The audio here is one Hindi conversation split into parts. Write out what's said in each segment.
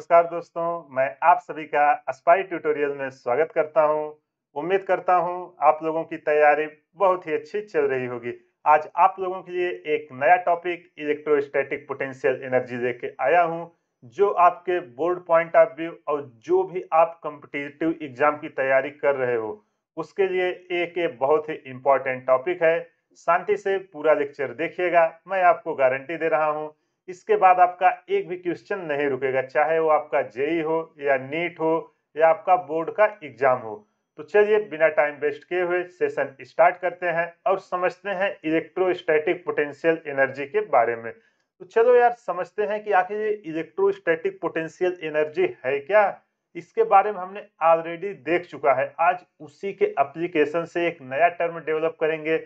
नमस्कार दोस्तों मैं आप सभी का स्पाई ट्यूटोरियल में स्वागत करता हूं उम्मीद करता हूं आप लोगों की तैयारी बहुत ही अच्छी चल रही होगी आज आप लोगों के लिए एक नया टॉपिक इलेक्ट्रोस्टैटिक पोटेंशियल एनर्जी लेके आया हूं जो आपके बोर्ड पॉइंट ऑफ व्यू और जो भी आप कम्पिटिटिव एग्जाम की तैयारी कर रहे हो उसके लिए एक ये बहुत ही इंपॉर्टेंट टॉपिक है शांति से पूरा लेक्चर देखिएगा मैं आपको गारंटी दे रहा हूँ इसके बाद आपका एक भी क्वेश्चन नहीं रुकेगा चाहे वो आपका जेई हो या नीट हो या आपका बोर्ड का एग्जाम हो तो चलिए बिना टाइम वेस्ट किए हुए सेशन स्टार्ट करते हैं और समझते हैं इलेक्ट्रोस्टैटिक पोटेंशियल एनर्जी के बारे में तो चलो यार समझते हैं कि आखिर ये इलेक्ट्रोस्टैटिक पोटेंशियल एनर्जी है क्या इसके बारे में हमने ऑलरेडी देख चुका है आज उसी के एप्लीकेशन से एक नया टर्म डेवलप करेंगे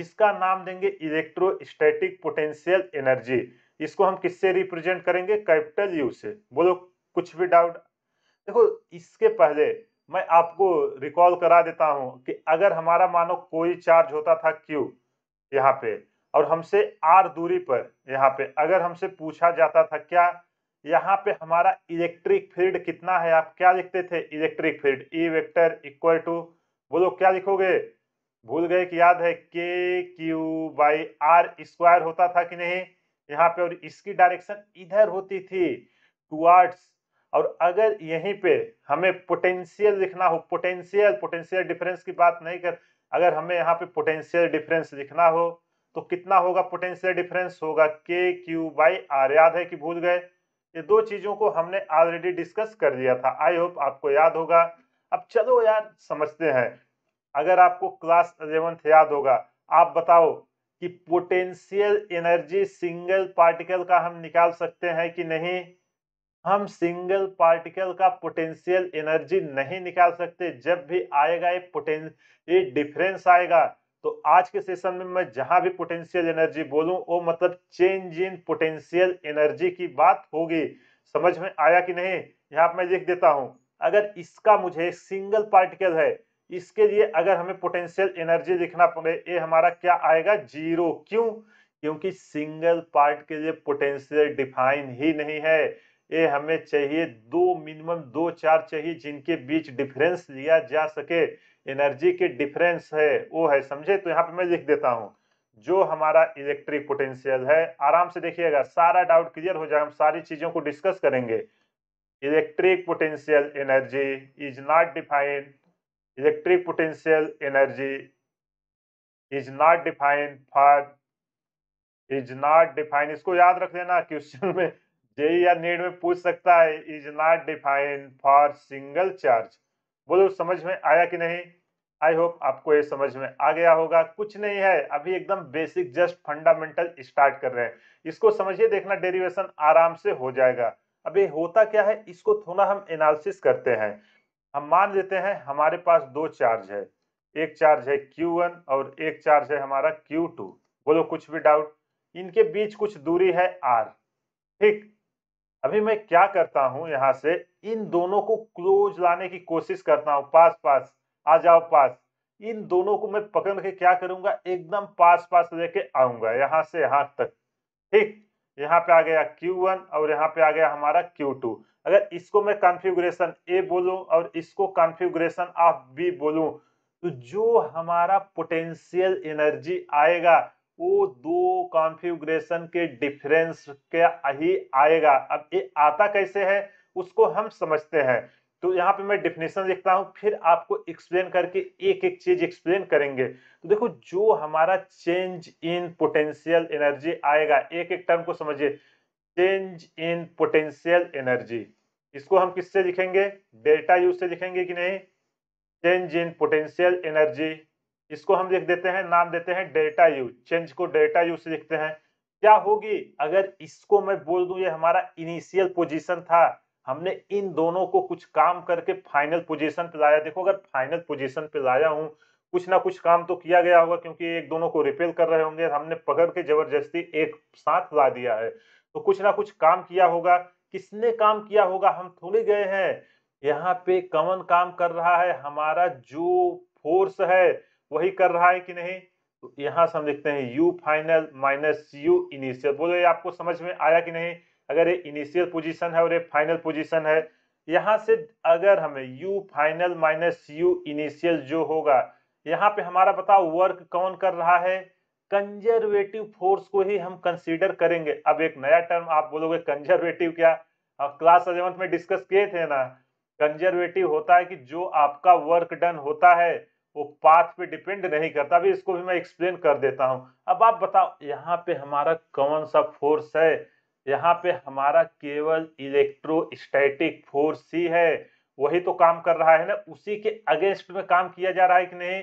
जिसका नाम देंगे इलेक्ट्रोस्टैटिक पोटेंशियल एनर्जी इसको हम किससे रिप्रेजेंट करेंगे कैपिटल यू से बोलो कुछ भी डाउट देखो इसके पहले मैं आपको रिकॉल करा देता हूं कि अगर हमारा मानो कोई चार्ज होता था क्यू यहाँ पे और हमसे आर दूरी पर यहाँ पे अगर हमसे पूछा जाता था क्या यहाँ पे हमारा इलेक्ट्रिक फील्ड कितना है आप क्या लिखते थे electric field E vector equal to बोलो क्या लिखोगे भूल गए कि याद है के क्यू बाई आर स्क्वायर होता था कि नहीं यहाँ पे और इसकी डायरेक्शन इधर होती थी टुवार्ड्स और अगर यहीं पे हमें पोटेंशियल लिखना हो पोटेंशियल पोटेंशियल डिफरेंस की बात नहीं कर अगर हमें यहाँ पे पोटेंशियल डिफरेंस लिखना हो तो कितना होगा पोटेंशियल डिफरेंस होगा के क्यू बाई आर याद है कि भूल गए ये दो चीज़ों को हमने ऑलरेडी डिस्कस कर लिया था आई होप आपको याद होगा अब चलो यार समझते हैं अगर आपको क्लास एलेवेंथ याद होगा आप बताओ कि पोटेंशियल एनर्जी सिंगल पार्टिकल का हम निकाल सकते हैं कि नहीं हम सिंगल पार्टिकल का पोटेंशियल एनर्जी नहीं निकाल सकते जब भी आएगा ये पोटें ये डिफरेंस आएगा तो आज के सेशन में मैं जहां भी पोटेंशियल एनर्जी बोलूं वो मतलब चेंज इन पोटेंशियल एनर्जी की बात होगी समझ में आया कि नहीं यहां मैं लिख देता हूं अगर इसका मुझे सिंगल पार्टिकल है इसके लिए अगर हमें पोटेंशियल एनर्जी लिखना पड़े ये हमारा क्या आएगा जीरो क्यों क्योंकि सिंगल पार्ट के लिए पोटेंशियल डिफाइन ही नहीं है ये हमें चाहिए दो मिनिमम दो चार चाहिए जिनके बीच डिफरेंस लिया जा सके एनर्जी के डिफरेंस है वो है समझे तो यहाँ पे मैं लिख देता हूँ जो हमारा इलेक्ट्रिक पोटेंशियल है आराम से देखिएगा सारा डाउट क्लियर हो जाएगा हम सारी चीज़ों को डिस्कस करेंगे electric potential energy is not defined electric potential energy is not defined for is not define इसको याद रख लेना क्वेश्चन में जे या नेड में पूछ सकता है is not define for single charge बोलो समझ में आया कि नहीं आई होप आपको ये समझ में आ गया होगा कुछ नहीं है अभी एकदम बेसिक जस्ट फंडामेंटल स्टार्ट कर रहे हैं इसको समझिए देखना डेरिवेशन आराम से हो जाएगा अब ये होता क्या है इसको थोड़ा हम एनालिसिस करते हैं हम मान लेते हैं हमारे पास दो चार्ज है एक चार्ज है Q1 और एक चार्ज है हमारा Q2 बोलो कुछ भी डाउट इनके बीच कुछ दूरी है R ठीक अभी मैं क्या करता हूं यहां से इन दोनों को क्लोज लाने की कोशिश करता हूं पास पास आ जाओ पास इन दोनों को मैं पकड़ के क्या करूंगा एकदम पास पास लेके आऊंगा यहां से यहां तक ठीक यहाँ पे आ गया Q1 और यहाँ पे आ गया हमारा Q2 अगर इसको मैं कॉन्फ़िगरेशन ए बोलू और इसको कॉन्फ़िगरेशन ऑफ बी बोलू तो जो हमारा पोटेंशियल एनर्जी आएगा वो दो कॉन्फ़िगरेशन के डिफरेंस का ही आएगा अब ये आता कैसे है उसको हम समझते हैं तो यहाँ पे मैं डिफिनेशन लिखता हूँ फिर आपको एक्सप्लेन करके एक एक चीज एक्सप्लेन करेंगे तो देखो जो हमारा चेंज इन पोटेंशियल एनर्जी आएगा एक एक टर्म को समझिए चेंज इन पोटेंशियल एनर्जी इसको हम किससे लिखेंगे डेल्टा यू से लिखेंगे कि नहीं चेंज इन पोटेंशियल एनर्जी इसको हम लिख देते हैं नाम देते हैं डेल्टा यू चेंज को डेल्टा यू से लिखते हैं क्या होगी अगर इसको मैं बोल दू ये हमारा इनिशियल पोजिशन था हमने इन दोनों को कुछ काम करके फाइनल पोजीशन पे लाया देखो अगर फाइनल पोजीशन पे लाया हूँ कुछ ना कुछ काम तो किया गया होगा क्योंकि एक दोनों को रिपेल कर रहे होंगे हमने पकड़ के जबरदस्ती एक साथ ला दिया है तो कुछ ना कुछ काम किया होगा किसने काम किया होगा हम थोड़े गए हैं यहाँ पे कमन काम कर रहा है हमारा जो फोर्स है वही कर रहा है कि नहीं तो यहाँ से हम हैं U final minus U initial बोलो ये आपको समझ में आया कि नहीं अगर ये इनिशियल पोजीशन है और ये फाइनल पोजीशन है यहाँ से अगर हमें u final minus u initial जो होगा यहाँ पे हमारा बताओ वर्क कौन कर रहा है कंजर्वेटिव फोर्स को ही हम कंसीडर करेंगे अब एक नया टर्म आप बोलोगे कंजर्वेटिव क्या अब क्लास अलेवेंथ में डिस्कस किए थे ना कंजर्वेटिव होता है कि जो आपका वर्क डन होता है वो पाथ पे डिपेंड नहीं करता अभी इसको भी मैं एक्सप्लेन कर देता हूँ अब आप बताओ यहाँ पे हमारा कौन सा फोर्स है यहाँ पे हमारा केवल इलेक्ट्रोस्टैटिक फोर्स ही है वही तो काम कर रहा है ना उसी के अगेंस्ट में काम किया जा रहा है कि नहीं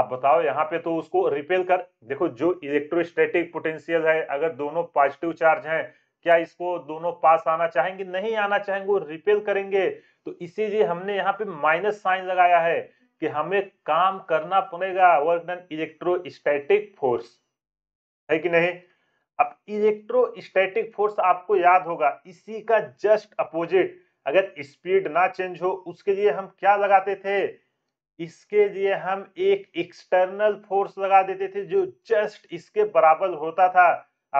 आप बताओ यहाँ पे तो उसको रिपेल कर देखो जो इलेक्ट्रोस्टैटिक पोटेंशियल है अगर दोनों पॉजिटिव चार्ज हैं क्या इसको दोनों पास आना चाहेंगे नहीं आना चाहेंगे वो रिपेल करेंगे तो इसीलिए हमने यहाँ पे माइनस साइन लगाया है कि हमें काम करना पड़ेगा वर्क डन इलेक्ट्रोस्टैटिक फोर्स है कि नहीं अब इलेक्ट्रोस्टैटिक फोर्स आपको याद होगा इसी का जस्ट अपोजिट अगर स्पीड ना चेंज हो उसके लिए हम क्या लगाते थे इसके लिए हम एक एक्सटर्नल फोर्स लगा देते थे जो जस्ट इसके बराबर होता था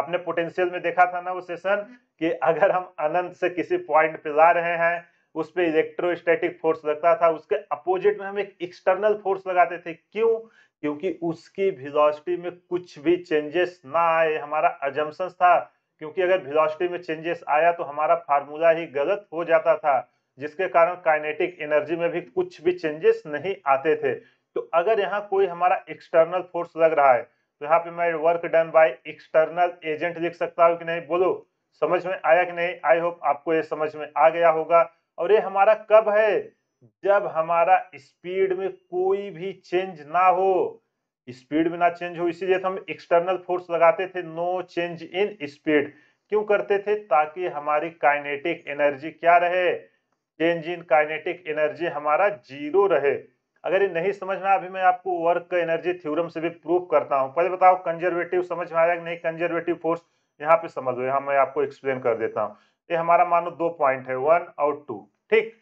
आपने पोटेंशियल में देखा था ना वो सेशन कि अगर हम अनंत से किसी पॉइंट पे ला रहे हैं उस पर इलेक्ट्रोस्टैटिक फोर्स लगता था उसके अपोजिट में हम एक एक्सटर्नल फोर्स लगाते थे क्यों क्योंकि उसकी विलोसिटी में कुछ भी चेंजेस ना आए हमारा अजम्पन्स था क्योंकि अगर वेलोसिटी में चेंजेस आया तो हमारा फार्मूला ही गलत हो जाता था जिसके कारण काइनेटिक एनर्जी में भी कुछ भी चेंजेस नहीं आते थे तो अगर यहाँ कोई हमारा एक्सटर्नल फोर्स लग रहा है तो यहाँ पे मैं work done by external agent लिख सकता हूँ कि नहीं बोलो समझ में आया कि नहीं आई होप आपको ये समझ में आ गया होगा और ये हमारा कब है जब हमारा स्पीड में कोई भी चेंज ना हो स्पीड में ना चेंज हो इसीलिए तो हम एक्सटर्नल फोर्स लगाते थे नो चेंज इन स्पीड क्यों करते थे ताकि हमारी काइनेटिक एनर्जी क्या रहे चेंज इन काइनेटिक एनर्जी हमारा जीरो रहे अगर ये नहीं समझ में अभी मैं आपको वर्क का एनर्जी थ्योरम से भी प्रूफ करता हूँ पहले बताओ कंजर्वेटिव समझ में आया कि नहीं कंजर्वेटिव फोर्स यहाँ पे समझ लो यहाँ मैं आपको एक्सप्लेन कर देता हूँ ये हमारा मानो दो पॉइंट है वन और टू ठीक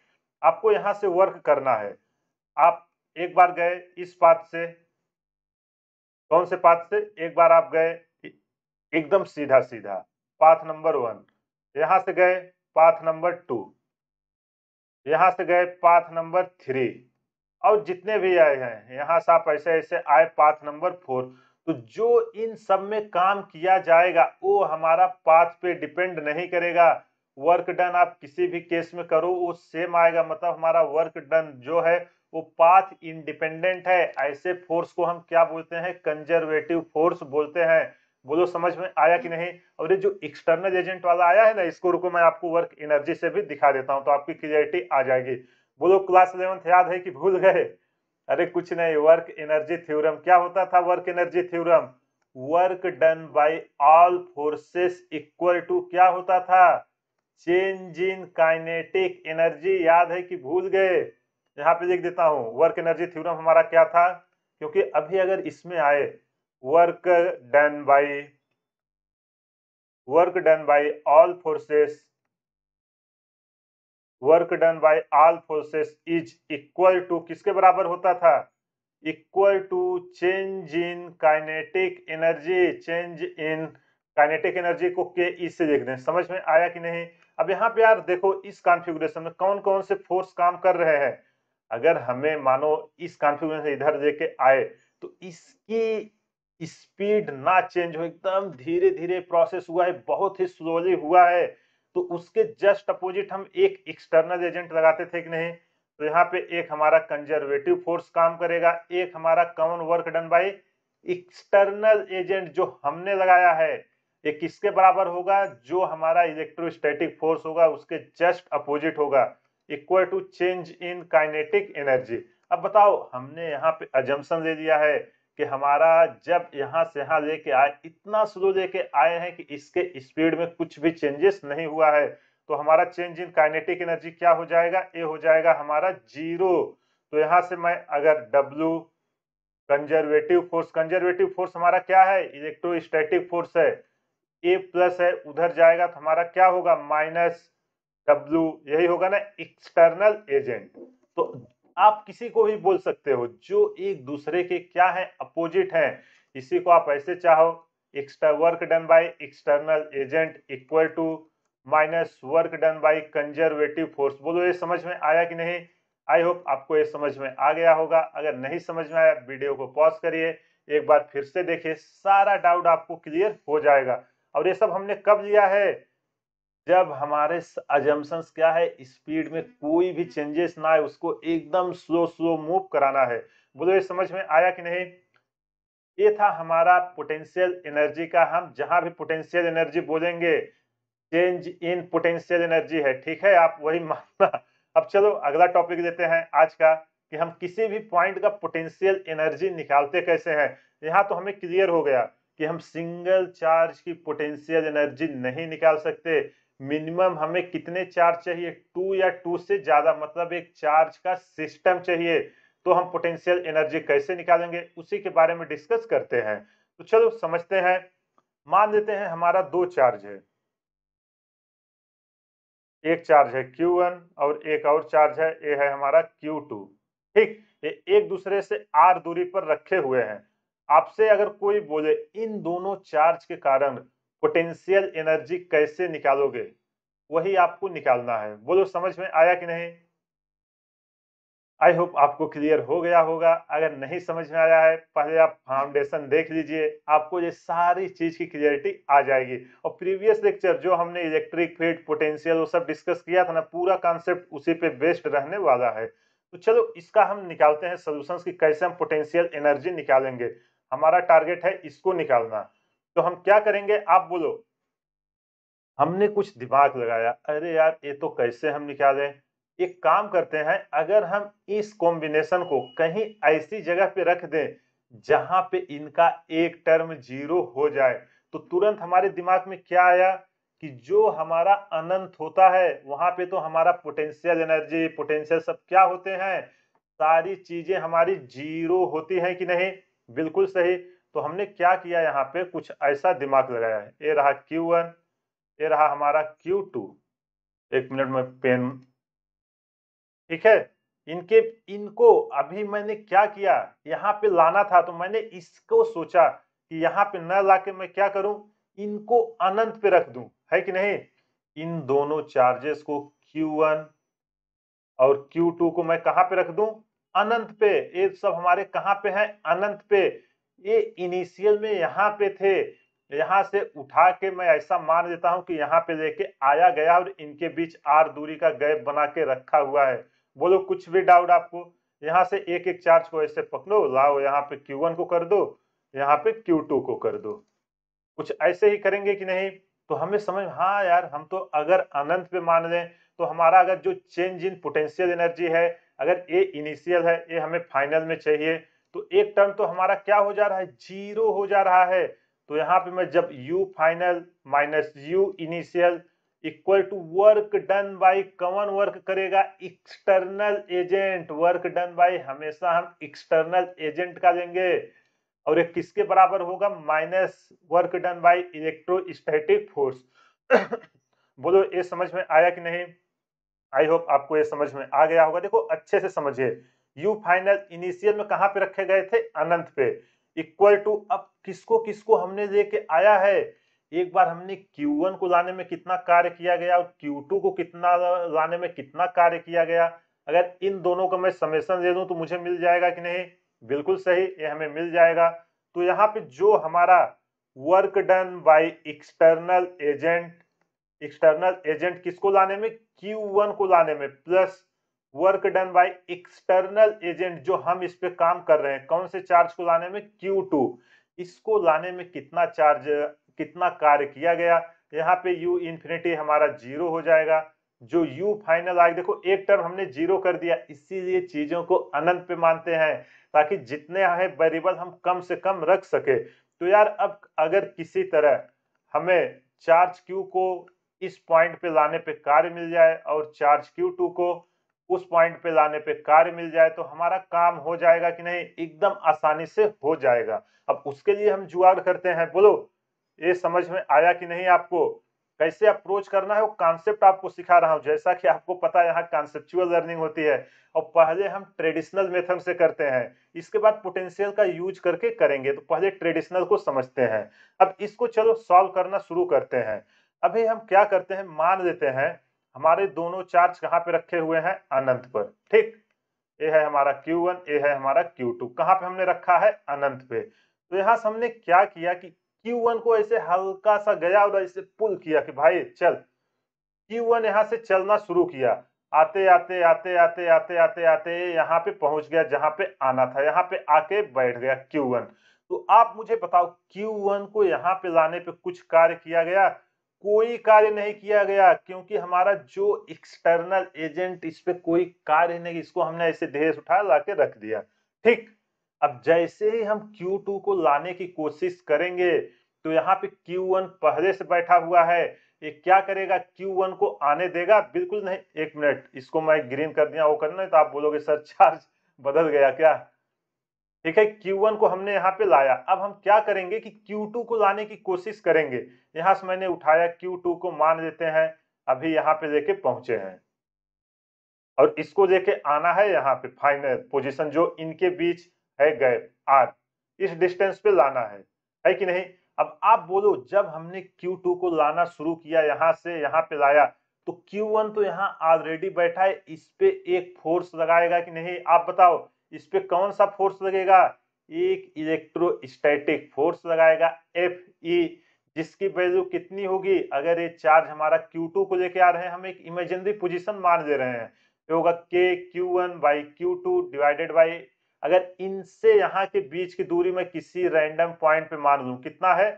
आपको यहां से वर्क करना है आप एक बार गए इस पाथ से कौन से पाथ से एक बार आप गए एकदम सीधा सीधा पाथ नंबर वन यहां से गए पाथ नंबर टू यहां से गए पाथ नंबर थ्री और जितने भी आए हैं यहाँ से आप ऐसे ऐसे आए पाथ नंबर फोर तो जो इन सब में काम किया जाएगा वो हमारा पाथ पे डिपेंड नहीं करेगा वर्क डन आप किसी भी केस में करो वो सेम आएगा मतलब हमारा वर्क डन जो है वो पाथ इंडिपेंडेंट है ऐसे फोर्स को हम क्या बोलते हैं कंजर्वेटिव फोर्स बोलते हैं बोलो तो समझ में आया कि नहीं और ये जो एक्सटर्नल एजेंट वाला आया है ना इसको रुको मैं आपको वर्क एनर्जी से भी दिखा देता हूँ तो आपकी क्लियरिटी आ जाएगी बोलो क्लास इलेवंथ याद है कि भूल गए अरे कुछ नहीं वर्क एनर्जी थ्योरम क्या होता था work energy theorem work done by all forces equal to क्या होता था चेंज इन काइनेटिक एनर्जी याद है कि भूल गए यहाँ पे देख देता हूँ वर्क एनर्जी थ्योरम हमारा क्या था क्योंकि अभी अगर इसमें आए work done by work done by all forces work done by all forces is equal to किसके बराबर होता था equal to change in kinetic energy change in kinetic energy को के इससे e देख दें समझ में आया कि नहीं अब यहाँ पे यार देखो इस कॉन्फ़िगरेशन में कौन कौन से फोर्स काम कर रहे हैं अगर हमें मानो इस कॉन्फ़िगरेशन इधर देके आए तो इसकी स्पीड ना चेंज हो एकदम धीरे धीरे प्रोसेस हुआ है बहुत ही स्लोली हुआ है तो उसके जस्ट अपोजिट हम एक एक्सटर्नल एजेंट लगाते थे कि नहीं तो यहाँ पे एक हमारा कंजर्वेटिव फोर्स काम करेगा एक हमारा common work done by external agent जो हमने लगाया है ये किसके बराबर होगा जो हमारा इलेक्ट्रोस्टैटिक फोर्स होगा उसके जस्ट अपोजिट होगा equal to change in kinetic energy अब बताओ हमने यहाँ पे अजम्पन ले लिया है कि हमारा जब यहाँ से यहाँ लेके आए इतना स्लो लेके आए हैं कि इसके स्पीड में कुछ भी चेंजेस नहीं हुआ है तो हमारा चेंज इन काइनेटिक एनर्जी क्या हो जाएगा ए हो जाएगा हमारा जीरो तो यहाँ से मैं अगर W conservative force conservative force हमारा क्या है इलेक्ट्रोस्टैटिक फोर्स है ए प्लस है उधर जाएगा तो हमारा क्या होगा माइनस डब्ल्यू यही होगा ना एक्सटर्नल एजेंट तो आप किसी को भी बोल सकते हो जो एक दूसरे के क्या है अपोजिट है इसी को आप ऐसे चाहो extra work done by external agent equal to minus work done by conservative force बोलो ये समझ में आया कि नहीं आई होप आपको ये समझ में आ गया होगा अगर नहीं समझ में आया वीडियो को पॉज करिए एक बार फिर से देखिए सारा डाउट आपको क्लियर हो जाएगा और ये सब हमने कब लिया है जब हमारे अजम्पन्स क्या है स्पीड में कोई भी चेंजेस ना आए उसको एकदम स्लो स्लो मूव कराना है बोलो ये समझ में आया कि नहीं ये था हमारा पोटेंशियल एनर्जी का हम जहां भी पोटेंशियल एनर्जी बोलेंगे चेंज इन पोटेंशियल एनर्जी है ठीक है आप वही मानना अब चलो अगला टॉपिक देते हैं आज का कि हम किसी भी पॉइंट का पोटेंशियल एनर्जी निकालते कैसे हैं यहाँ तो हमें क्लियर हो गया कि हम सिंगल चार्ज की पोटेंशियल एनर्जी नहीं निकाल सकते मिनिमम हमें कितने चार्ज चाहिए टू या टू से ज्यादा मतलब एक चार्ज का सिस्टम चाहिए तो हम पोटेंशियल एनर्जी कैसे निकालेंगे उसी के बारे में डिस्कस करते हैं तो चलो समझते हैं मान लेते हैं हमारा दो चार्ज है एक चार्ज है Q1 और एक और चार्ज है ये है हमारा Q2 ठीक ये एक दूसरे से R दूरी पर रखे हुए हैं आपसे अगर कोई बोले इन दोनों चार्ज के कारण पोटेंशियल एनर्जी कैसे निकालोगे वही आपको निकालना है बोलो समझ में आया कि नहीं आई होप आपको क्लियर हो गया होगा अगर नहीं समझ में आया है पहले आप फाउंडेशन देख लीजिए आपको ये सारी चीज की क्लियरिटी आ जाएगी और प्रीवियस लेक्चर जो हमने इलेक्ट्रिक फील्ड पोटेंशियल वो सब डिस्कस किया था ना पूरा कॉन्सेप्ट उसी पे बेस्ड रहने वाला है तो चलो इसका हम निकालते हैं सोल्यूशन की कैसे हम पोटेंशियल एनर्जी निकालेंगे हमारा टारगेट है इसको निकालना तो हम क्या करेंगे आप बोलो हमने कुछ दिमाग लगाया अरे यार ये तो कैसे हम निकाले एक काम करते हैं अगर हम इस कॉम्बिनेशन को कहीं ऐसी जगह पे रख दें जहां पे इनका एक टर्म जीरो हो जाए तो तुरंत हमारे दिमाग में क्या आया कि जो हमारा अनंत होता है वहां पे तो हमारा पोटेंशियल एनर्जी पोटेंशियल सब क्या होते हैं सारी चीजें हमारी जीरो होती हैं कि नहीं बिल्कुल सही तो हमने क्या किया यहाँ पे कुछ ऐसा दिमाग लगाया है ये रहा Q1 ये रहा हमारा Q2 एक मिनट में पेन ठीक है इनके इनको अभी मैंने क्या किया यहाँ पे लाना था तो मैंने इसको सोचा कि यहाँ पे न ला के मैं क्या करूं इनको अनंत पे रख दूं है कि नहीं इन दोनों चार्जेस को Q1 और Q2 को मैं कहाँ पे रख दूं अनंत पे ये सब हमारे कहाँ पे हैं अनंत पे ये इनिशियल में यहाँ पे थे यहाँ से उठा के मैं ऐसा मान देता हूँ कि यहाँ पे लेके आया गया और इनके बीच आर दूरी का गैप बना के रखा हुआ है बोलो कुछ भी डाउट आपको यहाँ से एक एक चार्ज को ऐसे पकड़ो लाओ यहाँ पे Q1 को कर दो यहाँ पे Q2 को कर दो कुछ ऐसे ही करेंगे कि नहीं तो हमें समझ हाँ यार हम तो अगर अनंत पे मान लें तो हमारा अगर जो चेंज इन पोटेंशियल एनर्जी है अगर ए इनिशियल है ए हमें फाइनल में चाहिए तो एक टर्म तो हमारा क्या हो जा रहा है जीरो हो जा रहा है तो यहाँ पे मैं जब u final minus u initial equal to work done by common work करेगा external agent work done by हमेशा हम एक्सटर्नल एजेंट का लेंगे और ये किसके बराबर होगा minus work done by electrostatic force बोलो ये समझ में आया कि नहीं आई होप आपको ये समझ में आ गया होगा देखो अच्छे से समझिए यू फाइनल इनिशियल में कहां पे रखे गए थे अनंत पे इक्वल टू अब किसको किसको हमने लेके आया है एक बार हमने Q1 को लाने में कितना कार्य किया गया और Q2 को कितना लाने में कितना कार्य किया गया अगर इन दोनों का मैं समेसन दे दूं तो मुझे मिल जाएगा कि नहीं बिल्कुल सही ये हमें मिल जाएगा तो यहाँ पे जो हमारा work done by external agent external agent किसको लाने में Q1 को लाने में plus work done by external agent जो हम इस पे काम कर रहे हैं कौन से चार्ज को लाने में Q2 इसको लाने में कितना चार्ज कितना कार्य किया गया यहाँ पे U इन्फिनिटी हमारा जीरो हो जाएगा जो U फाइनल आएगा देखो एक टर्म हमने जीरो कर दिया इसीलिए चीजों को अनंत पे मानते हैं ताकि जितने है वेरिएबल हम कम से कम रख सके तो यार अब अगर किसी तरह हमें चार्ज क्यू को इस पॉइंट पे लाने पे कार्य मिल जाए और चार्ज Q2 को उस पॉइंट पे लाने पे कार्य मिल जाए तो हमारा काम हो जाएगा कि नहीं एकदम आसानी से हो जाएगा अब उसके लिए हम जुगाड़ करते हैं बोलो ये समझ में आया कि नहीं आपको कैसे अप्रोच करना है वो कॉन्सेप्ट आपको सिखा रहा हूँ जैसा कि आपको पता है यहाँ कॉन्सेप्चुअल लर्निंग होती है और पहले हम ट्रेडिशनल मेथड से करते हैं इसके बाद पोटेंशियल का यूज करके करेंगे तो पहले ट्रेडिशनल को समझते हैं अब इसको चलो सॉल्व करना शुरू करते हैं अभी हम क्या करते हैं मान लेते हैं हमारे दोनों चार्ज कहाँ पे रखे हुए हैं अनंत पर ठीक ये है हमारा Q1 ये है हमारा Q2 कहाँ पे हमने रखा है अनंत पे तो यहाँ से हमने क्या किया कि Q1 को ऐसे हल्का सा गया और ऐसे पुल किया कि भाई चल Q1 यहाँ से चलना शुरू किया आते आते आते आते आते आते आते यहाँ पे पहुंच गया जहां पे आना था यहाँ पे आके बैठ गया Q1 तो आप मुझे बताओ Q1 को यहाँ पे लाने पर कुछ कार्य किया गया कोई कार्य नहीं किया गया क्योंकि हमारा जो एक्सटर्नल एजेंट इस पर कोई कार्य नहीं इसको हमने ऐसे ढेर उठा ला के रख दिया ठीक अब जैसे ही हम Q2 को लाने की कोशिश करेंगे तो यहाँ पे Q1 पहले से बैठा हुआ है ये क्या करेगा Q1 को आने देगा बिल्कुल नहीं एक मिनट इसको मैं ग्रीन कर दिया वो करना तो आप बोलोगे सर चार्ज बदल गया क्या ठीक है Q1 को हमने यहाँ पे लाया अब हम क्या करेंगे कि Q2 को लाने की कोशिश करेंगे यहां से मैंने उठाया Q2 को मान लेते हैं अभी यहाँ पे लेके पहुंचे हैं और इसको लेके आना है यहाँ पे फाइनल पोजीशन जो इनके बीच है गैप आर इस डिस्टेंस पे लाना है है कि नहीं अब आप बोलो जब हमने Q2 को लाना शुरू किया यहां से यहाँ पे लाया तो Q1 तो यहाँ ऑलरेडी बैठा है इस पे एक फोर्स लगाएगा कि नहीं आप बताओ इस पे कौन सा फोर्स लगेगा एक इलेक्ट्रोस्टैटिक फोर्स लगाएगा एफ ई जिसकी वैल्यू कितनी होगी अगर ये चार्ज हमारा Q2 को लेके आ रहे हैं हम एक इमेजिनरी पोजीशन मान दे रहे हैं ये होगा K Q one by Q two divided by अगर इनसे यहाँ के बीच की दूरी में किसी रैंडम पॉइंट पे मान लू कितना है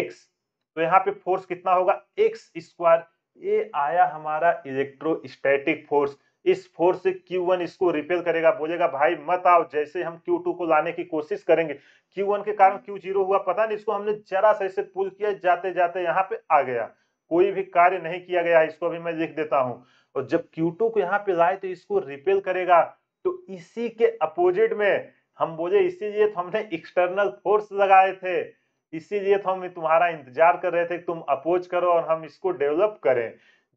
एक्स तो यहाँ पे फोर्स कितना होगा एक्स स्क्वायर ये आया हमारा इलेक्ट्रोस्टैटिक फोर्स इस फोर्स से Q1 इसको रिपेल करेगा बोलेगा भाई मत आओ जैसे हम Q2 को लाने की कोशिश करेंगे Q1 के कारण Q0 हुआ पता नहीं इसको हमने जरा सा इसे पुल किया जाते जाते यहाँ पे आ गया कोई भी कार्य नहीं किया गया इसको अभी मैं लिख देता हूँ और जब Q2 को यहाँ पे लाए तो इसको रिपेल करेगा तो इसी के अपोजिट में हम बोले इसीलिए तो हमने एक्सटर्नल फोर्स लगाए थे इसीलिए तो हम तुम्हारा इंतजार कर रहे थे तुम अपोज करो और हम इसको डेवलप करें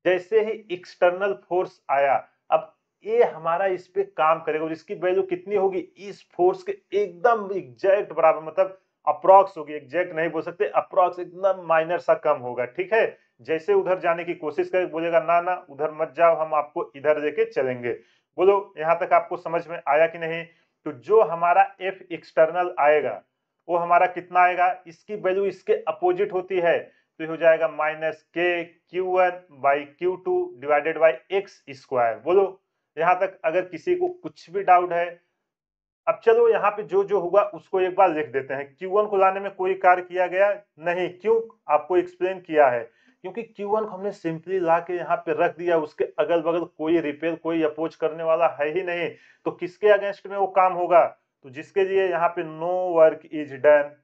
जैसे ही एक्सटर्नल फोर्स आया अब ये हमारा इस पे काम करेगा और इसकी वैल्यू कितनी होगी इस फोर्स के एकदम एग्जैक्ट बराबर मतलब अप्रोक्स होगी एग्जैक्ट नहीं बोल सकते अप्रोक्स एकदम माइनर सा कम होगा ठीक है जैसे उधर जाने की कोशिश करे बोलेगा ना ना उधर मत जाओ हम आपको इधर लेके चलेंगे बोलो यहाँ तक आपको समझ में आया कि नहीं तो जो हमारा एफ एक्सटर्नल आएगा वो हमारा कितना आएगा इसकी वैल्यू इसके अपोजिट होती है तो हो जाएगा माइनस के Q one by Q two divided by X square बोलो यहाँ तक अगर किसी को कुछ भी डाउट है अब चलो यहाँ पे जो जो होगा उसको एक बार लिख देते हैं क्यू वन को लाने में कोई कार्य किया गया नहीं क्यों आपको एक्सप्लेन किया है क्योंकि क्यू वन को हमने सिंपली ला के यहाँ पे रख दिया उसके अगल बगल कोई रिपेयर कोई अपोज करने वाला है ही नहीं तो किसके अगेंस्ट में वो काम होगा तो जिसके लिए यहाँ पे नो वर्क इज डन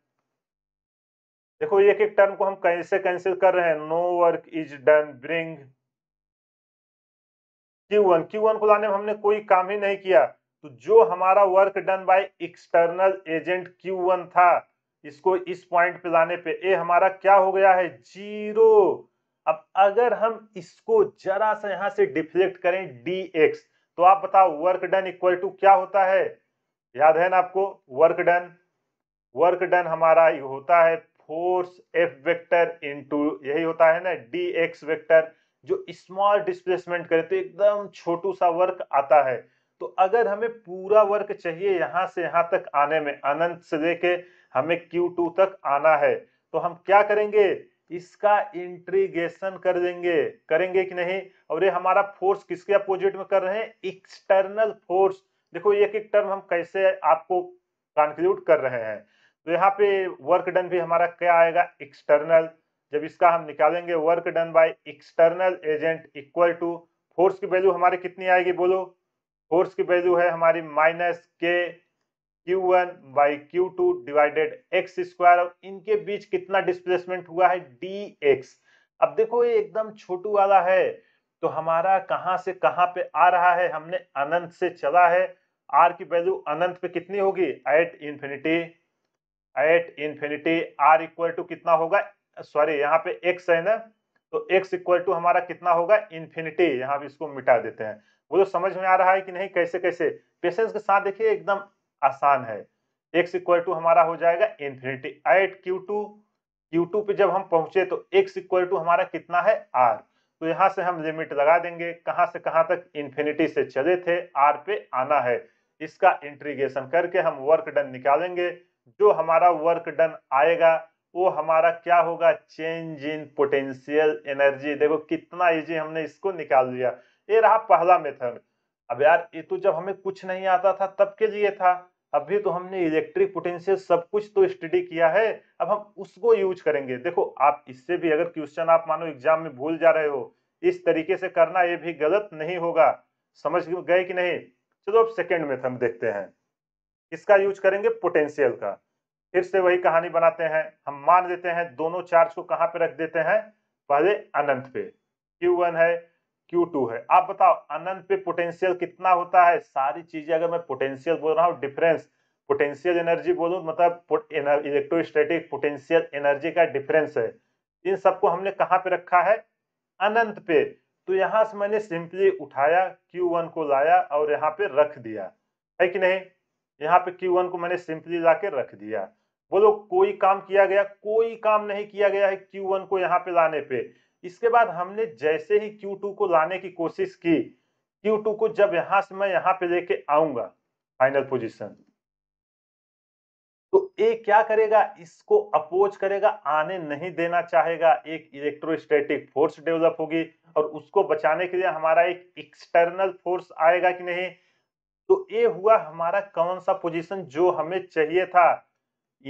देखो एक एक टर्म को हम कैसे कैंसिल कर रहे हैं no work is done bring Q1 Q1 को लाने में हमने कोई काम ही नहीं किया तो जो हमारा work done by external agent Q1 था इसको इस पॉइंट पे लाने पे ए हमारा क्या हो गया है जीरो अब अगर हम इसको जरा सा यहां से डिफ्लेक्ट करें dx तो आप बताओ वर्क डन इक्वल टू क्या होता है याद है ना आपको वर्क डन वर्क डन हमारा होता है फोर्स एफ वेक्टर इनटू यही होता है ना डी एक्स वेक्टर जो स्मॉल डिस्प्लेसमेंट करे तो एकदम छोटू सा वर्क आता है तो अगर हमें पूरा वर्क चाहिए यहां से यहां तक आने में अनंत से लेके हमें Q2 तक आना है तो हम क्या करेंगे इसका इंट्रीगेशन कर देंगे करेंगे कि नहीं और ये हमारा फोर्स किसके अपोजिट में कर रहे हैं एक्सटर्नल फोर्स देखो एक एक टर्म हम कैसे आपको कंक्लूड कर रहे हैं तो यहाँ पे वर्क डन भी हमारा क्या आएगा एक्सटर्नल जब इसका हम निकालेंगे work done by external agent equal to force की वैल्यू हमारी कितनी आएगी बोलो फोर्स की वैल्यू है हमारी माइनस के Q one by Q two divided X square और इनके बीच कितना डिस्प्लेसमेंट हुआ है डी एक्स अब देखो ये एकदम छोटू वाला है तो हमारा कहां से कहां पे आ रहा है हमने अनंत से चला है आर की वैल्यू अनंत पे कितनी होगी at infinity at infinity R equal to कितना होगा सॉरी यहाँ पे एक्स है ना तो एक्स इक्वल टू हमारा कितना होगा इन्फिनिटी यहाँ भी इसको मिटा देते हैं वो जो समझ में आ रहा है कि नहीं कैसे कैसे पेशेंस के साथ देखिए एकदम आसान है एक्स इक्वल टू हमारा हो जाएगा infinity at Q two Q two पे जब हम पहुंचे तो एक्स इक्वल टू हमारा कितना है आर तो यहाँ से हम लिमिट लगा देंगे कहाँ से कहाँ तक इन्फिनिटी से चले थे आर पे आना है इसका इंट्रीगेशन करके हम वर्क डन निकालेंगे जो हमारा वर्क डन आएगा वो हमारा क्या होगा चेंज इन पोटेंशियल एनर्जी देखो कितना इजी हमने इसको निकाल दिया ये रहा पहला मेथड अब यार ये तो जब हमें कुछ नहीं आता था तब के लिए था अभी तो हमने इलेक्ट्रिक पोटेंशियल सब कुछ तो स्टडी किया है अब हम उसको यूज करेंगे देखो आप इससे भी अगर क्वेश्चन आप मानो एग्जाम में भूल जा रहे हो इस तरीके से करना ये भी गलत नहीं होगा समझ गए कि नहीं चलो अब सेकेंड मेथड देखते हैं किसका यूज करेंगे पोटेंशियल का फिर से वही कहानी बनाते हैं हम मान देते हैं दोनों चार्ज को कहां पे रख देते हैं पहले अनंत पे Q1 है Q2 है आप बताओ अनंत पे पोटेंशियल कितना होता है सारी चीजें अगर मैं पोटेंशियल बोल रहा हूँ डिफरेंस पोटेंशियल एनर्जी बोलू मतलब इलेक्ट्रोस्टैटिक पोटेंशियल एनर्जी का डिफरेंस है इन सबको हमने कहाँ पे रखा है अनंत पे तो यहां से मैंने सिंपली उठाया Q1 को लाया और यहाँ पे रख दिया है कि नहीं यहाँ पे Q1 को मैंने सिंपली ला के रख दिया बोलो कोई काम किया गया कोई काम नहीं किया गया है Q1 को यहाँ पे लाने पे इसके बाद हमने जैसे ही Q2 को लाने की कोशिश की Q2 को जब यहां से मैं यहाँ पे लेके आऊंगा फाइनल पोजिशन तो ए क्या करेगा इसको अपोज करेगा आने नहीं देना चाहेगा एक इलेक्ट्रोस्टैटिक फोर्स डेवलप होगी और उसको बचाने के लिए हमारा एक एक्सटर्नल फोर्स आएगा कि नहीं तो ए हुआ हमारा कौन सा पोजीशन जो हमें चाहिए था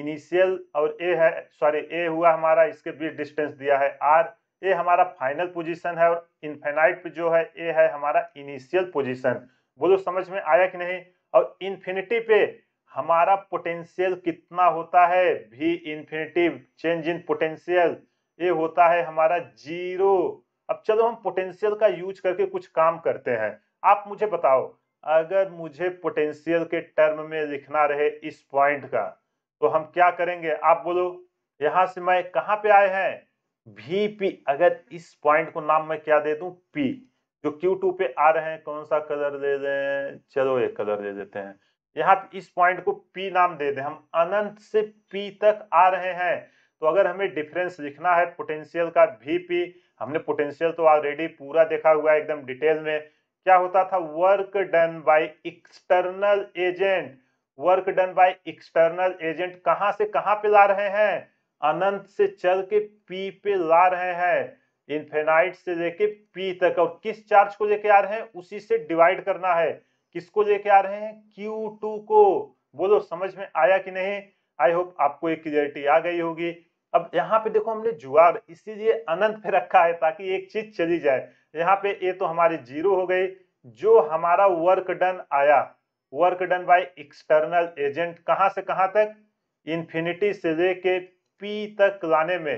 इनिशियल और ए है सॉरी ए हुआ हमारा इसके बीच डिस्टेंस दिया है आर ए हमारा फाइनल पोजीशन है और पे जो है ए है हमारा इनिशियल पोजीशन बोलो समझ में आया कि नहीं और इन्फिनिटी पे हमारा पोटेंशियल कितना होता है भी इन्फिनिटी चेंज इन पोटेंशियल ये होता है हमारा जीरो अब चलो हम पोटेंशियल का यूज करके कुछ काम करते हैं आप मुझे बताओ अगर मुझे पोटेंशियल के टर्म में लिखना रहे इस पॉइंट का तो हम क्या करेंगे आप बोलो यहां से मैं कहां पे आए हैं भी पी अगर इस पॉइंट को नाम मैं क्या दे दू पी जो Q2 पे आ रहे हैं कौन सा कलर दे दें चलो ये कलर दे देते हैं यहाँ इस पॉइंट को P नाम दे दें हम अनंत से P तक आ रहे हैं तो अगर हमें डिफरेंस लिखना है पोटेंशियल का भी पी हमने पोटेंशियल तो ऑलरेडी पूरा देखा हुआ है एकदम डिटेल में क्या होता था work done by external agent work done by external agent कहां से कहां पे ला रहे हैं अनंत से चल के पी पे ला रहे हैं इन्फेनाइट से लेके पी तक और किस चार्ज को लेके आ रहे हैं उसी से डिवाइड करना है किसको लेके आ रहे हैं क्यू टू को बोलो समझ में आया कि नहीं आई होप आपको एक क्लियरिटी आ गई होगी अब यहाँ पे देखो हमने जुआर इसीलिए अनंत पे रखा है ताकि एक चीज चली जाए यहाँ पे ए तो हमारी जीरो हो गई जो हमारा वर्क डन आया work done by external agent कहाँ से कहाँ तक इन्फिनिटी से लेके पी तक लाने में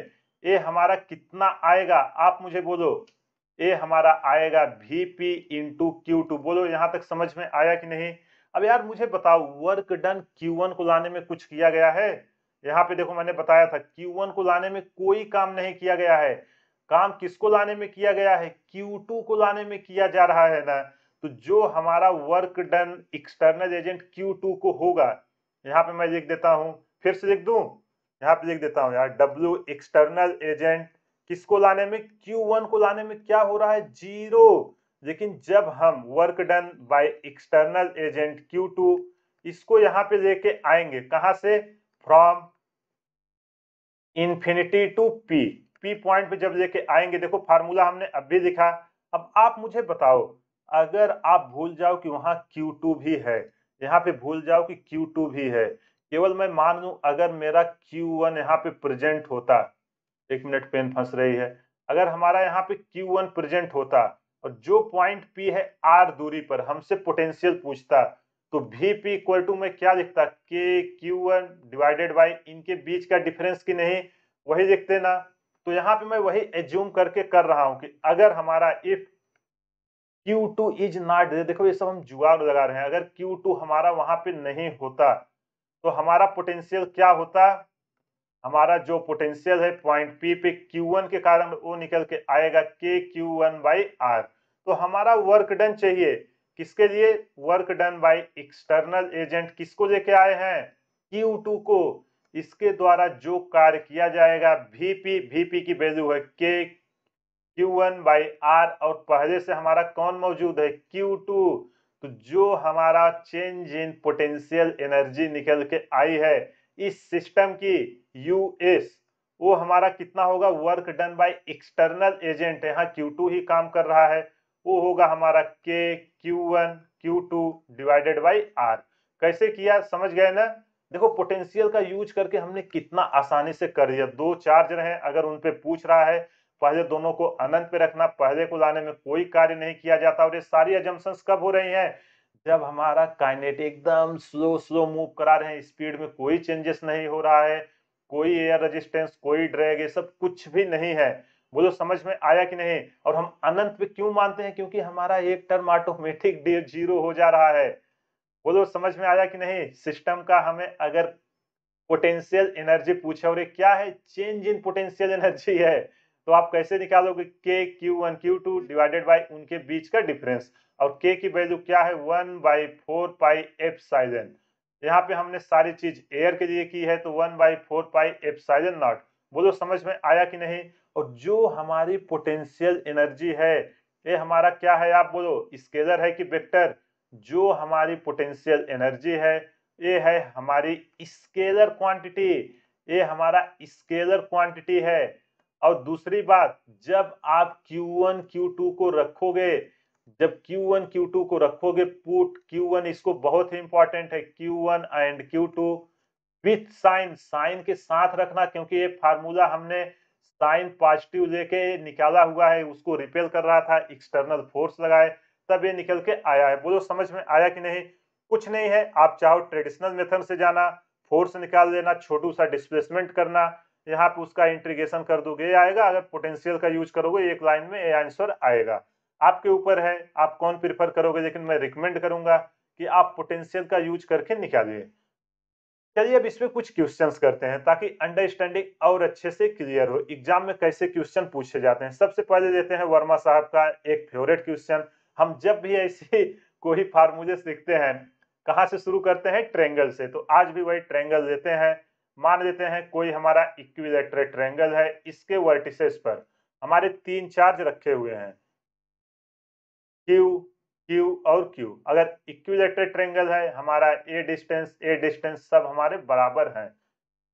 ए हमारा कितना आएगा आप मुझे बोलो ए हमारा आएगा भी पी इंटू क्यू टू बोलो यहाँ तक समझ में आया कि नहीं अब यार मुझे बताओ वर्क डन क्यू वन को लाने में कुछ किया गया है यहाँ पे देखो मैंने बताया था क्यू वन को लाने में कोई काम नहीं किया गया है काम किसको लाने में किया गया है Q2 को लाने में किया जा रहा है ना तो जो हमारा work done external agent Q2 को होगा यहाँ पे मैं लिख देता हूँ फिर से लिख दू यहाँ पे लिख देता हूँ यार W एक्सटर्नल एजेंट किसको लाने में Q1 को लाने में क्या हो रहा है जीरो लेकिन जब हम work done by external agent Q2 इसको यहाँ पे लेके आएंगे कहा से from infinity to P P point पे जब लेके आएंगे देखो फार्मूला हमने अब भी लिखा अब आप मुझे बताओ अगर आप भूल जाओ कि वहाँ Q2 भी है यहाँ पे भूल जाओ कि Q2 भी है केवल मैं मान लू अगर मेरा Q1 यहाँ पे प्रेजेंट होता एक मिनट पेन फंस रही है अगर हमारा यहाँ पे Q1 प्रेजेंट होता और जो पॉइंट P है R दूरी पर हमसे पोटेंशियल पूछता तो भी पी इक्वल टू में क्या लिखता के क्यू वन डिवाइडेड बाई इनके बीच का डिफरेंस की नहीं वही लिखते ना तो यहाँ पे मैं वही एज्यूम करके कर रहा हूं कि अगर हमारा इफ Q2 इज नॉट देखो ये सब हम जुगाड़ लगा रहे हैं अगर Q2 हमारा वहां पे नहीं होता तो हमारा पोटेंशियल क्या होता हमारा जो पोटेंशियल है पॉइंट पी पे Q1 के कारण वो निकल के आएगा के क्यू वन बाई आर तो हमारा वर्क डन चाहिए किसके लिए work done by external agent किसको लेके आए हैं Q2 को इसके द्वारा जो कार्य किया जाएगा वीपी वीपी की वैल्यू है के क्यू वन बाई आर और पहले से हमारा कौन मौजूद है क्यू टू तो जो हमारा चेंज इन पोटेंशियल एनर्जी निकल के आई है इस सिस्टम की यू एस वो हमारा कितना होगा work done by external agent यहाँ क्यू टू ही काम कर रहा है वो होगा हमारा K Q one Q two divided by R कैसे किया समझ गए ना देखो पोटेंशियल का यूज करके हमने कितना आसानी से कर दिया दो चार्ज रहे अगर उनपे पूछ रहा है पहले दोनों को अनंत पे रखना पहले को लाने में कोई कार्य नहीं किया जाता और ये सारी एजम्पन्स कब हो रही हैं जब हमारा काइनेट एकदम स्लो स्लो मूव करा रहे हैं स्पीड में कोई चेंजेस नहीं हो रहा है कोई एयर रेजिस्टेंस कोई ड्रैग ये सब कुछ भी नहीं है बोलो तो समझ में आया कि नहीं और हम अनंत पे क्यों मानते हैं क्योंकि हमारा एक टर्म ऑटोमेटिक जीरो हो जा रहा है बोलो समझ में आया कि नहीं सिस्टम का हमें अगर पोटेंशियल एनर्जी पूछे और ये क्या है चेंज इन पोटेंशियल एनर्जी है तो आप कैसे निकालोगे K Q one Q two divided by उनके बीच का डिफरेंस और के की वैल्यू क्या है one by four pi epsilon यहाँ पे हमने सारी चीज एयर के लिए की है तो one by four pi epsilon naught बोलो समझ में आया कि नहीं और जो हमारी पोटेंशियल एनर्जी है ये हमारा क्या है आप बोलो स्केलर है कि वेक्टर जो हमारी पोटेंशियल एनर्जी है ये है हमारी स्केलर क्वांटिटी ये हमारा स्केलर क्वांटिटी है और दूसरी बात जब आप Q1 Q2 को रखोगे जब Q1 Q2 को रखोगे पुट Q1 इसको बहुत ही इंपॉर्टेंट है Q1 and Q two with sign sign के साथ रखना क्योंकि ये फार्मूला हमने साइन पॉजिटिव लेके निकाला हुआ है उसको रिपेल कर रहा था एक्सटर्नल फोर्स लगाए तब ये निकल के आया है बोलो समझ में आया कि नहीं कुछ नहीं है आप चाहो ट्रेडिशनल मेथड से जाना फोर्स निकाल देना छोटू सा डिस्प्लेसमेंट करना यहाँ पे उसका इंट्रीगेशन कर दोगे आएगा अगर पोटेंशियल का यूज करोगे एक लाइन में ये आंसर आएगा आपके ऊपर है आप कौन प्रिफर करोगे लेकिन मैं रिकमेंड करूंगा कि आप पोटेंशियल का यूज करके निकालिए चलिए अब इसमें कुछ क्वेश्चन करते हैं ताकि अंडरस्टैंडिंग और अच्छे से क्लियर हो एग्जाम में कैसे क्वेश्चन पूछे जाते हैं सबसे पहले देते हैं वर्मा साहब का एक फेवरेट क्वेश्चन हम जब भी ऐसे कोई फार्मूले सीखते हैं कहाँ से शुरू करते हैं ट्रेंगल से तो आज भी वही ट्रेंगल लेते हैं मान लेते हैं कोई हमारा इक्विलेटरल ट्रेंगल है इसके वर्टिसेस पर हमारे तीन चार्ज रखे हुए हैं क्यू क्यू और क्यू अगर इक्विलेटरल ट्रेंगल है हमारा ए डिस्टेंस ए डिस्टेंस सब हमारे बराबर हैं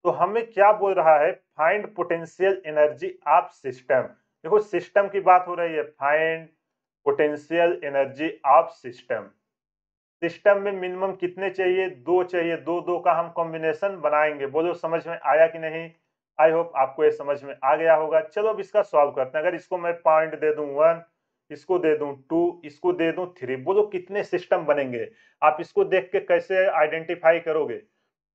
तो हमें क्या बोल रहा है find potential energy of system देखो सिस्टम की बात हो रही है find potential energy of system system में मिनिमम कितने चाहिए दो चाहिए दो दो का हम कॉम्बिनेशन बनाएंगे बोलो समझ में आया कि नहीं आई होप आपको ये समझ में आ गया होगा चलो अब इसका सॉल्व करते हैं अगर इसको मैं पॉइंट दे दूं वन इसको दे दूं टू इसको दे दूं थ्री बोलो कितने सिस्टम बनेंगे आप इसको देख के कैसे आइडेंटिफाई करोगे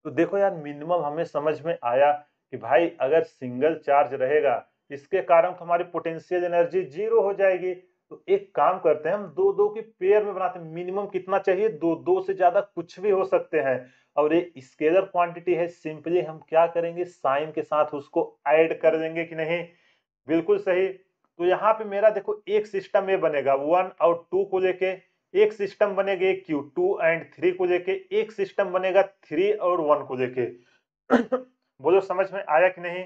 तो देखो यार मिनिमम हमें समझ में आया कि भाई अगर सिंगल चार्ज रहेगा इसके कारण तो हमारी पोटेंशियल एनर्जी जीरो हो जाएगी तो एक काम करते हैं हम दो दो के पेयर में बनाते हैं मिनिमम कितना चाहिए दो दो से ज्यादा कुछ भी हो सकते हैं और ये स्केलर क्वांटिटी है सिंपली हम क्या करेंगे साइन के साथ उसको ऐड कर देंगे कि नहीं बिल्कुल सही तो यहाँ पे मेरा देखो एक सिस्टम ये बनेगा वन और टू को लेके एक सिस्टम बनेगा क्यू टू एंड थ्री को लेके एक सिस्टम बनेगा थ्री और वन को लेके बोलो समझ में आया कि नहीं